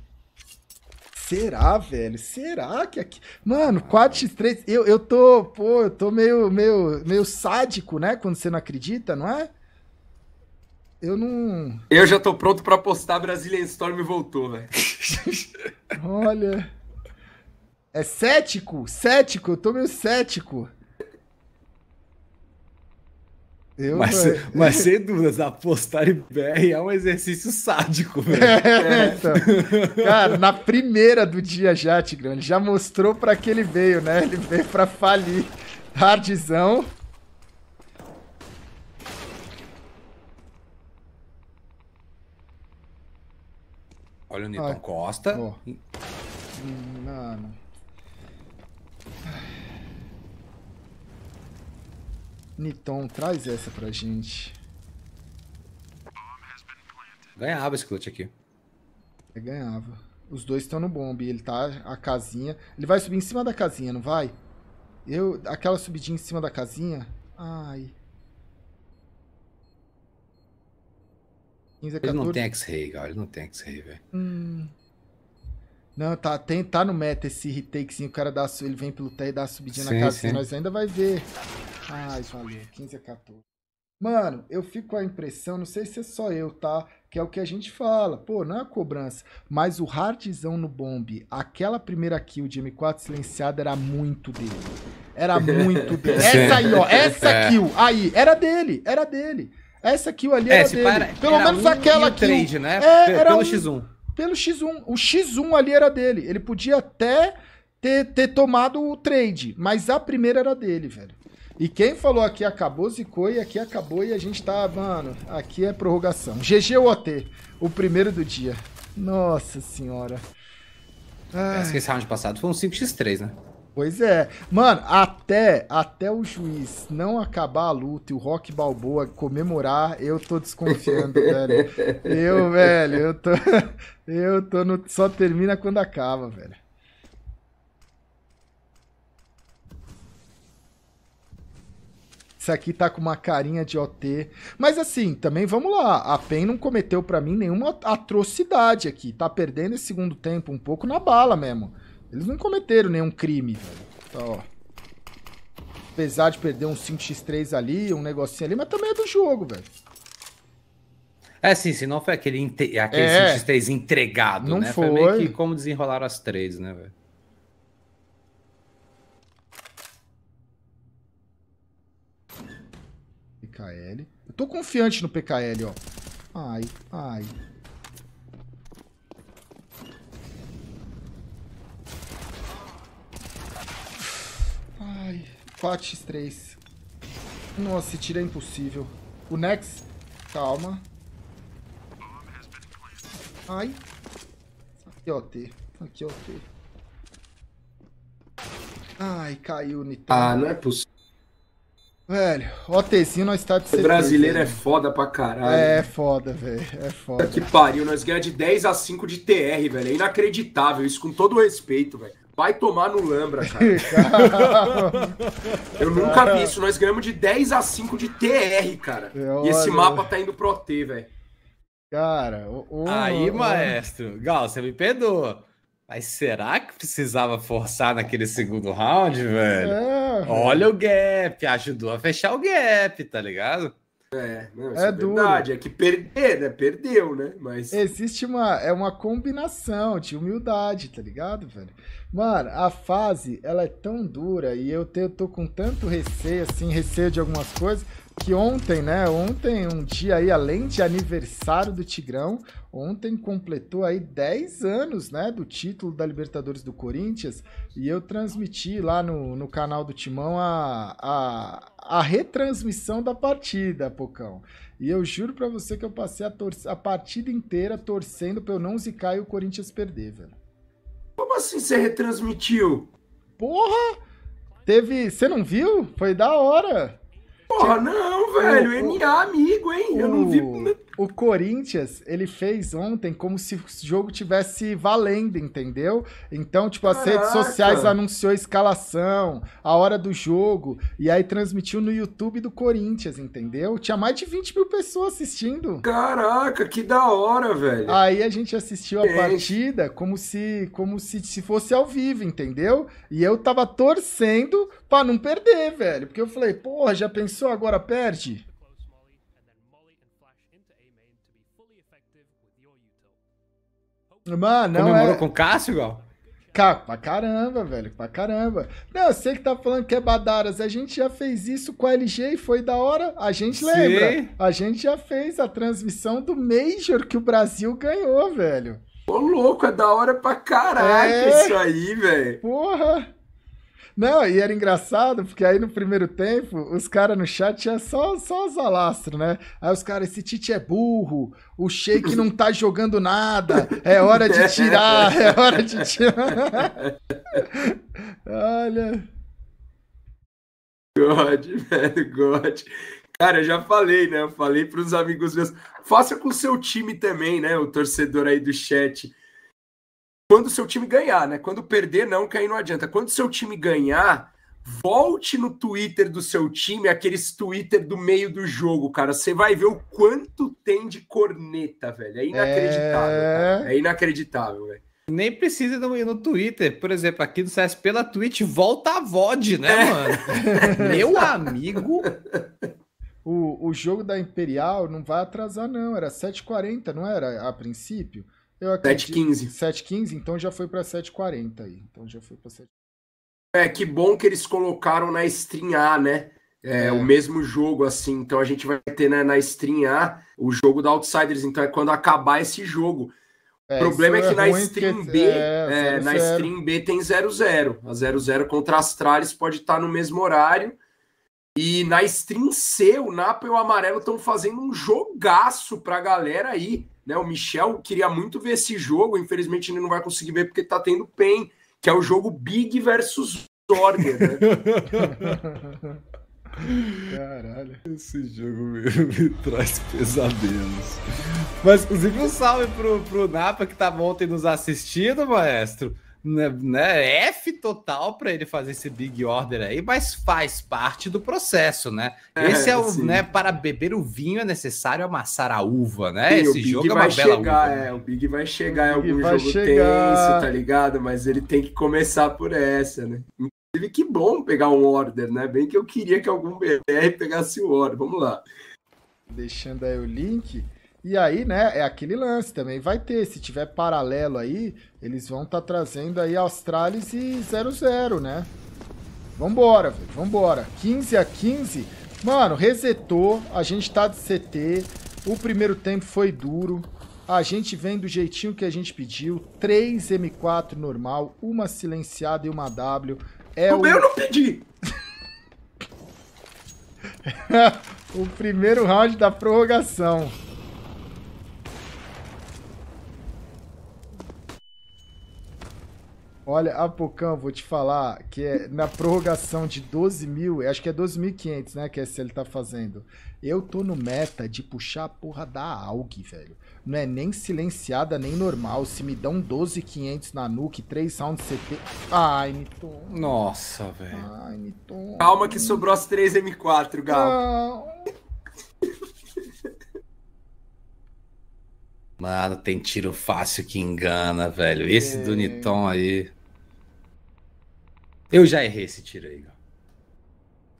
será, velho? Será que aqui. Mano, 4x3. Eu, eu tô, pô, eu tô meio, meio, meio sádico, né? Quando você não acredita, não é? Eu não. Eu já tô pronto para postar Brasília Storm voltou, velho. Olha. É cético? Cético, eu tô meio cético. Eu mas, é. mas sem dúvidas, apostar em BR é um exercício sádico, velho. É, então. Cara, na primeira do dia já, Tigrão, ele já mostrou para que ele veio, né? Ele veio para falir. Hardzão. Olha o Newton Costa. Oh. Mano. Niton, traz essa pra gente. Ganhava esse clutch aqui. ganhava. Os dois estão no bomb. Ele tá a casinha. Ele vai subir em cima da casinha, não vai? Eu. Aquela subidinha em cima da casinha. Ai. 15, ele 14. não tem X-Ray, galera. Ele não tem X-Ray, velho. Hum. Não, tá, tem, tá no meta esse retakezinho. O cara dá, ele vem pelo T e dá a subidinha sim, na casinha. Sim. Nós ainda vai ver. Ai, valeu. 15 a 14. Mano, eu fico com a impressão, não sei se é só eu, tá? Que é o que a gente fala. Pô, não é a cobrança. Mas o hardzão no bomb, aquela primeira kill de M4 silenciada era muito dele. Era muito dele. Essa aí, ó. Essa é. kill. Aí, era dele. Era dele. Essa kill ali é, era é, dele. Para, Pelo era menos um aquela kill. Trade, né? É, era Pelo um, X1. Pelo X1. O X1 ali era dele. Ele podia até ter, ter tomado o trade. Mas a primeira era dele, velho. E quem falou aqui acabou, zicou e aqui acabou e a gente tá, mano, aqui é prorrogação. GG ou OT, o primeiro do dia. Nossa senhora. Parece é, que esse round passado foi um 5x3, né? Pois é. Mano, até, até o juiz não acabar a luta e o Rock Balboa comemorar, eu tô desconfiando, velho. Eu, velho, eu tô. Eu tô no. Só termina quando acaba, velho. Esse aqui tá com uma carinha de OT. Mas assim, também vamos lá. A PEN não cometeu para mim nenhuma atrocidade aqui. Tá perdendo esse segundo tempo um pouco na bala mesmo. Eles não cometeram nenhum crime, velho. Tá, ó. Apesar de perder um 5x3 ali, um negocinho ali, mas também é do jogo, velho. É, sim, se não foi aquele, aquele é, 5x3 entregado, não né? Foi. foi meio que como desenrolar as três, né, velho? PKL. Eu tô confiante no PKL, ó. Ai, ai. Ai, 4x3. Nossa, tira é impossível. O Nex, calma. Ai. Aqui, ó, T. Aqui, ó, T. Ai, caiu o Nitro. Ah, não é possível. Velho, o nós está de ser. Brasileiro é foda pra caralho. É foda, velho. É foda. Que pariu, nós ganhamos de 10 a 5 de TR, velho. É inacreditável, isso com todo o respeito, velho. Vai tomar no Lambra, cara. Eu nunca vi isso. Nós ganhamos de 10 a 5 de TR, cara. É, e esse mapa tá indo pro OT, velho. Cara, o, Aí, o, maestro. Gal, você me perdoa. Mas será que precisava forçar naquele segundo round, velho? É, Olha o gap, ajudou a fechar o gap, tá ligado? É, não, é, é verdade, duro. é que perder, né? Perdeu, né? Mas existe uma é uma combinação de humildade, tá ligado, velho? Mano, a fase ela é tão dura e eu, te, eu tô com tanto receio, assim, receio de algumas coisas, que ontem, né? Ontem, um dia aí, além de aniversário do Tigrão, ontem completou aí 10 anos, né? Do título da Libertadores do Corinthians. E eu transmiti lá no, no canal do Timão a, a, a retransmissão da partida, Pocão. E eu juro para você que eu passei a, a partida inteira torcendo pra eu não zicar e o Corinthians perder, velho. Como assim você retransmitiu? Porra! Teve. Você não viu? Foi da hora! Porra, não, velho. O, MA amigo, hein? O, eu não vi. O Corinthians, ele fez ontem como se o jogo tivesse valendo, entendeu? Então, tipo, Caraca. as redes sociais anunciou a escalação, a hora do jogo, e aí transmitiu no YouTube do Corinthians, entendeu? Tinha mais de 20 mil pessoas assistindo. Caraca, que da hora, velho. Aí a gente assistiu a é. partida como se como se, se fosse ao vivo, entendeu? E eu tava torcendo pra não perder, velho. Porque eu falei, porra, já pensou só agora perde. Mano, não Comemorou é... com o Cássio, igual? Cara, pra caramba, velho, pra caramba. Não, eu sei que tá falando que é Badaras. A gente já fez isso com a LG e foi da hora. A gente Sim. lembra. A gente já fez a transmissão do Major que o Brasil ganhou, velho. Ô, louco, é da hora pra caralho é... isso aí, velho. Porra! Não, e era engraçado, porque aí no primeiro tempo, os caras no chat tinha só, só os alastros, né? Aí os caras, esse Tite é burro, o Sheik não tá jogando nada, é hora de tirar, é hora de tirar. Olha. God, velho, God. Cara, eu já falei, né? Eu falei para os amigos meus, faça com o seu time também, né? O torcedor aí do chat quando seu time ganhar, né? Quando perder, não, que aí não adianta. Quando seu time ganhar, volte no Twitter do seu time, aqueles Twitter do meio do jogo, cara. Você vai ver o quanto tem de corneta, velho. É inacreditável. É, é inacreditável, velho. Nem precisa ir no Twitter, por exemplo, aqui no CS pela Twitch, volta a VOD, né, é. mano? Meu amigo. O, o jogo da Imperial não vai atrasar, não. Era 7h40, não era a princípio? Eu acredito, 7,15. 7,15, então já foi para 7,40 aí. Então já foi para 7. É, que bom que eles colocaram na stream A, né? É, é, o mesmo jogo, assim. Então a gente vai ter né, na stream A o jogo da Outsiders. Então é quando acabar esse jogo. É, o problema é que é na stream que... B, é, é, zero, na zero. stream B tem 0-0. A 0-0 contra Astralis pode estar no mesmo horário. E na Stream C, o Napa e o Amarelo estão fazendo um jogaço para a galera aí. Né? O Michel queria muito ver esse jogo, infelizmente ele não vai conseguir ver porque está tendo PEN, que é o jogo Big versus Order. Né? Caralho. Esse jogo me, me, traz pesadelos. Mas, inclusive, um salve pro, pro Napa que tava tá ontem nos assistindo, maestro. Né, né, F total para ele fazer esse big order aí, mas faz parte do processo, né? É, esse é, o, sim. né, para beber o vinho é necessário amassar a uva, né? Sim, esse o big jogo é vai é chegar, uva, né? é, o big vai chegar em algum jogo chegar... tenso, tá ligado? Mas ele tem que começar por essa, né? Inclusive, que bom pegar um order, né? Bem que eu queria que algum BR pegasse o order. Vamos lá. Deixando aí o link. E aí, né, é aquele lance também. Vai ter, se tiver paralelo aí, eles vão estar tá trazendo aí Australis e 0-0, né? Vambora, velho, vambora. 15 a 15. Mano, resetou, a gente tá de CT, o primeiro tempo foi duro, a gente vem do jeitinho que a gente pediu, 3 M4 normal, uma silenciada e uma W. É o, o... meu não pedi! o primeiro round da prorrogação. Olha, Apocão, vou te falar que é na prorrogação de 12 mil, acho que é 12.500, né? Que é se ele tá fazendo. Eu tô no meta de puxar a porra da AUG, velho. Não é nem silenciada, nem normal. Se me dão 12.500 na nuke, 3 rounds CT. Ai, me toma. Nossa, velho. Ai, me toma. Calma que sobrou as 3 M4, Gal. Mano, tem tiro fácil que engana, velho. Esse é. do Niton aí. Eu já errei esse tiro aí, ó.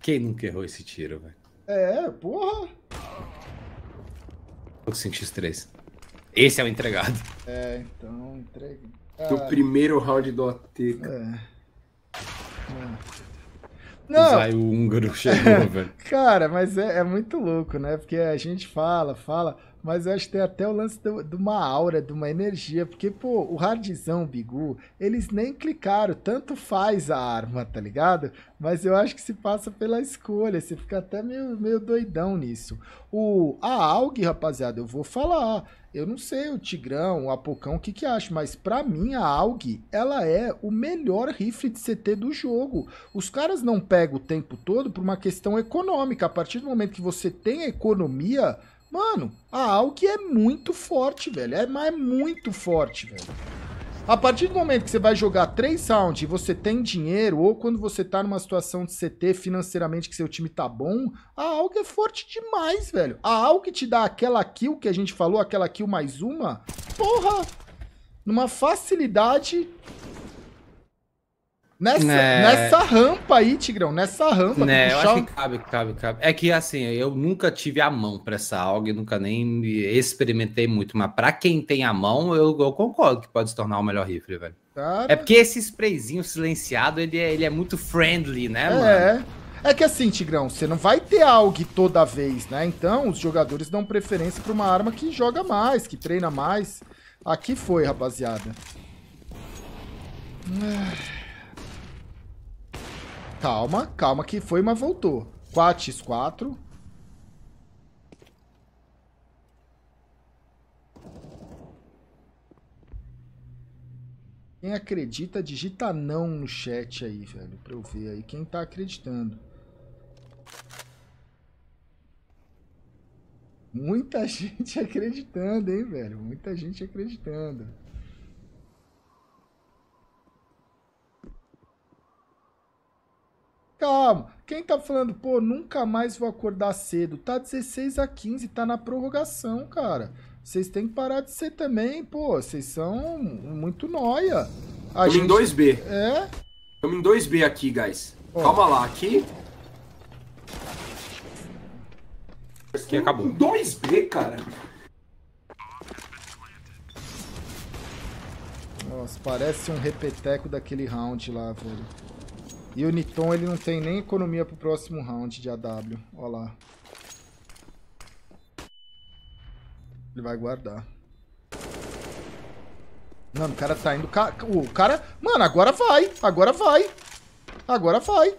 Quem nunca errou esse tiro, velho? É, porra. Tô 5x3. Esse é o entregado. É, então, entregue. Ah, primeiro round do AT. É. é. Não. Sai o húngaro chegou, velho. Cara, mas é, é muito louco, né? Porque a gente fala, fala mas eu acho que tem até o lance de uma aura, de uma energia, porque, pô, o Hardzão, o Bigu, eles nem clicaram, tanto faz a arma, tá ligado? Mas eu acho que se passa pela escolha, você fica até meio, meio doidão nisso. O, a AUG, rapaziada, eu vou falar, eu não sei o Tigrão, o Apocão, o que que acha, mas para mim a AUG, ela é o melhor rifle de CT do jogo. Os caras não pegam o tempo todo por uma questão econômica. A partir do momento que você tem a economia, Mano, a AUK é muito forte, velho. É, mas é muito forte, velho. A partir do momento que você vai jogar três rounds e você tem dinheiro, ou quando você tá numa situação de CT financeiramente que seu time tá bom, a AUK é forte demais, velho. A AUK te dá aquela kill que a gente falou, aquela kill mais uma, porra, numa facilidade Nessa, é... nessa rampa aí, Tigrão, nessa rampa. Né, eu acho que cabe, cabe, cabe. É que assim, eu nunca tive a mão para essa alga, nunca nem experimentei muito, mas para quem tem a mão, eu, eu, concordo que pode se tornar o melhor rifle, velho. Cara... É porque esse sprayzinho silenciado, ele é, ele é muito friendly, né, é. mano? É. É que assim, Tigrão, você não vai ter AUG toda vez, né? Então, os jogadores dão preferência para uma arma que joga mais, que treina mais. Aqui foi, rapaziada. Ah. Calma, calma que foi, mas voltou. 4x4. Quem acredita, digita não no chat aí, velho. Pra eu ver aí quem tá acreditando. Muita gente acreditando, hein, velho? Muita gente acreditando. Calma. Quem tá falando, pô, nunca mais vou acordar cedo, tá 16 a 15, tá na prorrogação, cara. Vocês têm que parar de ser também, pô, vocês são muito noia. A Estamos gente... É? em 2B. É? Estamos em 2B aqui, guys. Ó. Calma lá, aqui. Aqui acabou. 2B, cara. Nossa, parece um repeteco daquele round lá, velho. E o Niton ele não tem nem economia pro próximo round de AW. Olha lá. Ele vai guardar. Mano, o cara tá indo... O cara... Mano, agora vai. Agora vai. Agora vai.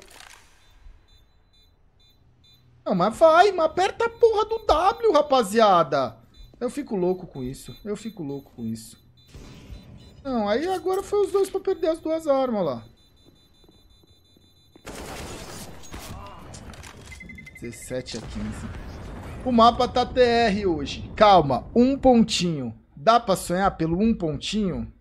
Não, mas vai. Mas aperta a porra do W, rapaziada. Eu fico louco com isso. Eu fico louco com isso. Não, aí agora foi os dois pra perder as duas armas, olha lá. 17 a 15. O mapa tá TR hoje. Calma, um pontinho. Dá pra sonhar pelo um pontinho?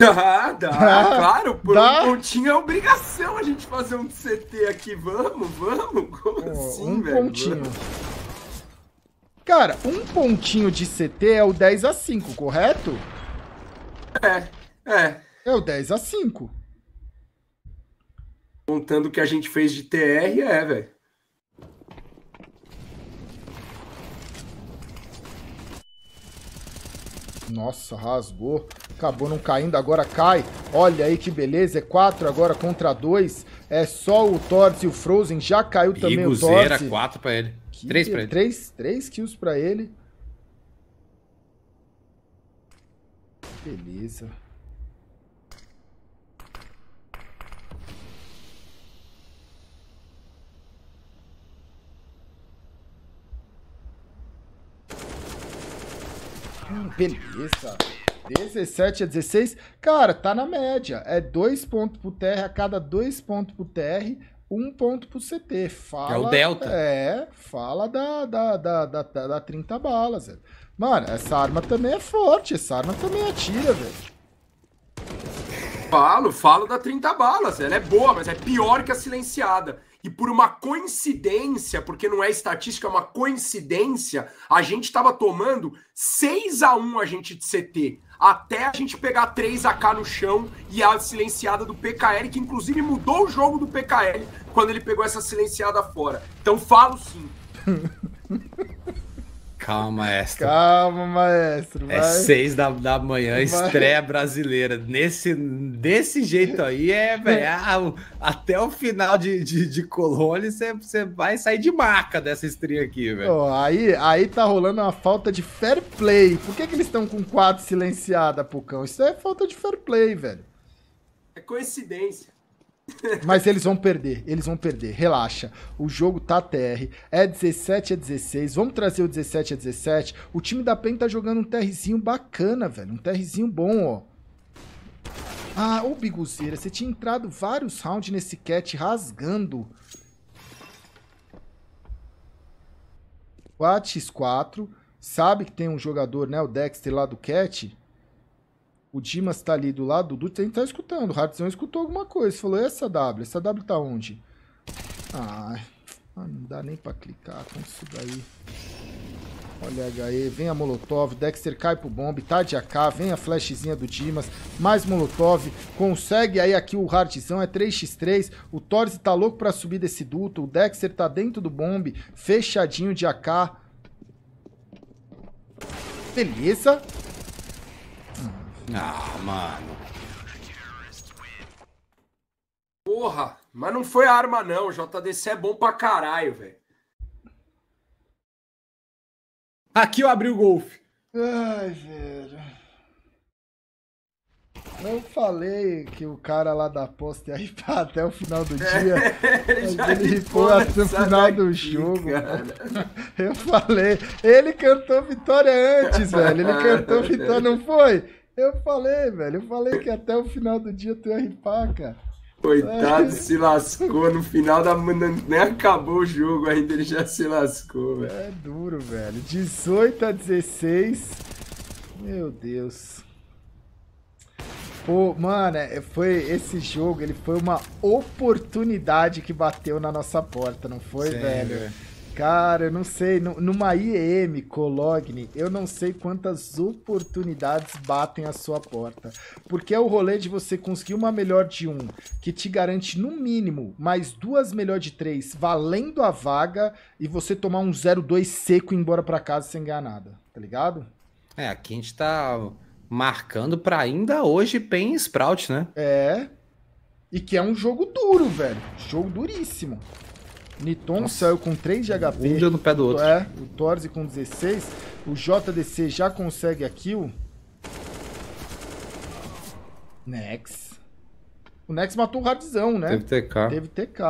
Dá, ah, dá, claro, por dá. um pontinho é obrigação a gente fazer um CT aqui, vamos, vamos, como oh, assim, um velho? Um pontinho. Vamos. Cara, um pontinho de CT é o 10 a 5, correto? É, é. É o 10 a 5 contando o que a gente fez de TR, é, velho. Nossa, rasgou. Acabou não caindo, agora cai. Olha aí que beleza, é 4 agora contra 2. É só o Torce e o Frozen, já caiu Bigo, também o Torce. Zero, 4 pra ele. 3 pra ele. 3, 3 kills pra ele. Beleza. Hum, beleza. 17 a 16. Cara, tá na média. É dois pontos pro TR a cada dois pontos pro TR, um ponto pro CT. Fala, é o Delta. É, fala da, da, da, da, da 30 balas, velho. Mano, essa arma também é forte. Essa arma também atira, velho. Falo, falo da 30 balas. Ela é boa, mas é pior que a silenciada. E por uma coincidência, porque não é estatística, é uma coincidência, a gente estava tomando 6 a 1 a gente de CT, até a gente pegar 3 a no chão e a silenciada do PKL, que inclusive mudou o jogo do PKL quando ele pegou essa silenciada fora. Então falo sim. Calma, maestro. Calma, maestro. É vai. É seis da, da manhã, vai. estreia brasileira. Nesse, desse jeito aí, é, é Até o final de, de, de Colônia, você vai sair de maca dessa estreia aqui, velho. Oh, aí, aí tá rolando uma falta de fair play. Por que, que eles estão com quatro silenciada, Pucão? Isso é falta de fair play, velho. É coincidência. Mas eles vão perder, eles vão perder. Relaxa. O jogo tá TR. É 17 a 16. Vamos trazer o 17 a 17. O time da PEN tá jogando um TRzinho bacana, velho. Um TRzinho bom, ó. Ah, ô Biguzeira, você tinha entrado vários rounds nesse cat rasgando. 4x4. Sabe que tem um jogador, né? O Dexter lá do cat. O Dimas tá ali do lado, o Dudu tem tá escutando. O Hartzão escutou alguma coisa. Falou, essa W, essa W tá onde? Ah, não dá nem pra clicar com isso daí. Olha HE, vem a Molotov, Dexter cai pro bomb, tá de AK, vem a flashzinha do Dimas, mais Molotov, consegue aí aqui o hardzão, é 3x3, o Torres tá louco pra subir desse duto, o Dexter tá dentro do bomb, fechadinho de AK. Beleza, ah, mano. Porra, mas não foi a arma não. O JDC é bom pra caralho, velho. Aqui eu abri o golfe. Ai, velho. Eu falei que o cara lá da aposta ia ripar até o final do é, dia. É, ele ripou até o final daqui, do jogo. Eu falei. Ele cantou vitória antes, velho. Ele cantou vitória, não foi? Eu falei, velho. Eu falei que até o final do dia tu ia ripar, cara. Coitado, é. se lascou no final da. Nem acabou o jogo ainda, ele já se lascou, velho. É duro, velho. 18 a 16. Meu Deus. Pô, mano, é, foi esse jogo, ele foi uma oportunidade que bateu na nossa porta, não foi, Sim, velho? velho. É. Cara, eu não sei. Numa IEM, Cologne, eu não sei quantas oportunidades batem à sua porta. Porque é o rolê de você conseguir uma melhor de um, que te garante no mínimo mais duas melhor de três, valendo a vaga, e você tomar um 0-2 seco e ir embora pra casa sem ganhar nada. Tá ligado? É, aqui a gente tá marcando pra ainda hoje Pen Sprout, né? É. E que é um jogo duro, velho. Jogo duríssimo. Niton Nossa. saiu com 3 de HP. Um deu no pé do outro. É, o Torze com 16. O JDC já consegue a kill. Nex. O Nex matou o Hardzão, né? Teve TK. Teve TK.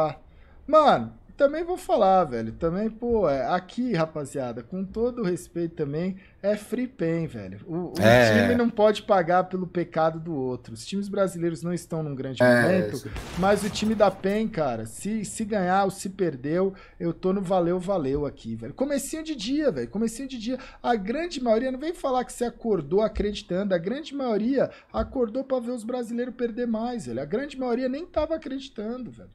Mano, também vou falar, velho. Também, pô, é, aqui, rapaziada, com todo respeito também, é free pen, velho. O, o é. time não pode pagar pelo pecado do outro. Os times brasileiros não estão num grande é, momento, mas o time da PEN, cara, se, se ganhar ou se perdeu, eu tô no valeu, valeu aqui, velho. Comecinho de dia, velho. Comecinho de dia. A grande maioria, não vem falar que você acordou acreditando, a grande maioria acordou para ver os brasileiros perder mais, velho. A grande maioria nem tava acreditando, velho.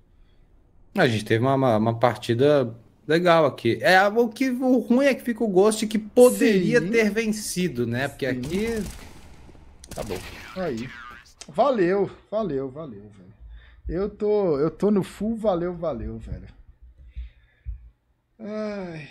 A gente teve uma, uma, uma partida legal aqui. É, o, que, o ruim é que fica o gosto que poderia Sim. ter vencido, né? Porque Sim. aqui. Tá bom. Aí. Valeu, valeu, valeu, velho. Eu tô, eu tô no full, valeu, valeu, velho. Ai.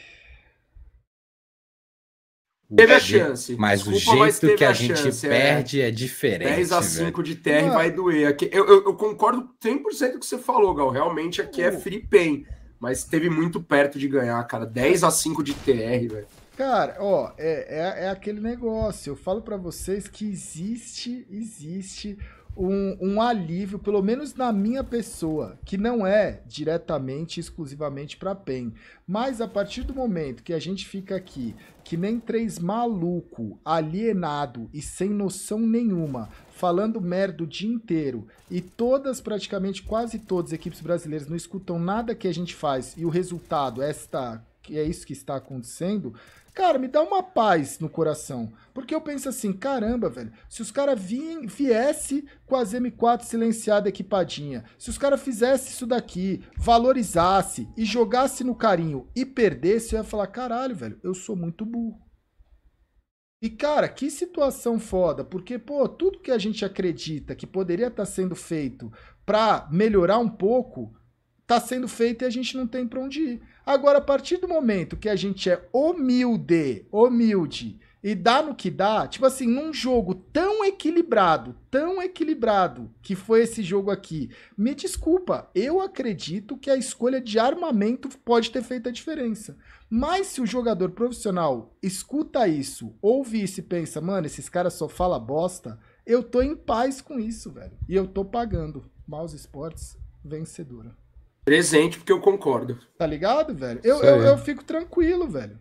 Teve a chance. Mas Desculpa, o jeito mas que a, a gente chance, é. perde é. é, diferente. 10 a 5 velho. de TR Não. vai doer. Aqui, eu, eu, eu concordo 100% com o que você falou, Gal. Realmente aqui uh. é free pain. Mas teve muito perto de ganhar, cara. 10 a 5 de TR, velho. Cara, ó, é, é, é aquele negócio. Eu falo para vocês que existe, existe um, um alívio, pelo menos na minha pessoa, que não é diretamente, exclusivamente para PEN. Mas a partir do momento que a gente fica aqui, que nem três maluco, alienado e sem noção nenhuma, falando merda o dia inteiro, e todas, praticamente quase todas as equipes brasileiras não escutam nada que a gente faz, e o resultado é esta que é isso que está acontecendo, Cara, me dá uma paz no coração. Porque eu penso assim, caramba, velho, se os caras viesse com as M4 silenciada equipadinha, se os caras fizesse isso daqui, valorizasse e jogasse no carinho e perdesse, eu ia falar, caralho, velho, eu sou muito burro. E, cara, que situação foda, porque, pô, tudo que a gente acredita que poderia estar tá sendo feito para melhorar um pouco, tá sendo feito e a gente não tem pra onde ir. Agora, a partir do momento que a gente é humilde, humilde e dá no que dá, tipo assim, num jogo tão equilibrado, tão equilibrado que foi esse jogo aqui, me desculpa, eu acredito que a escolha de armamento pode ter feito a diferença. Mas se o jogador profissional escuta isso, ouve isso e pensa, mano, esses caras só falam bosta, eu tô em paz com isso, velho. E eu tô pagando. Mouse Sports vencedora. Presente, porque eu concordo. Tá ligado, velho? Eu, eu, eu fico tranquilo, velho.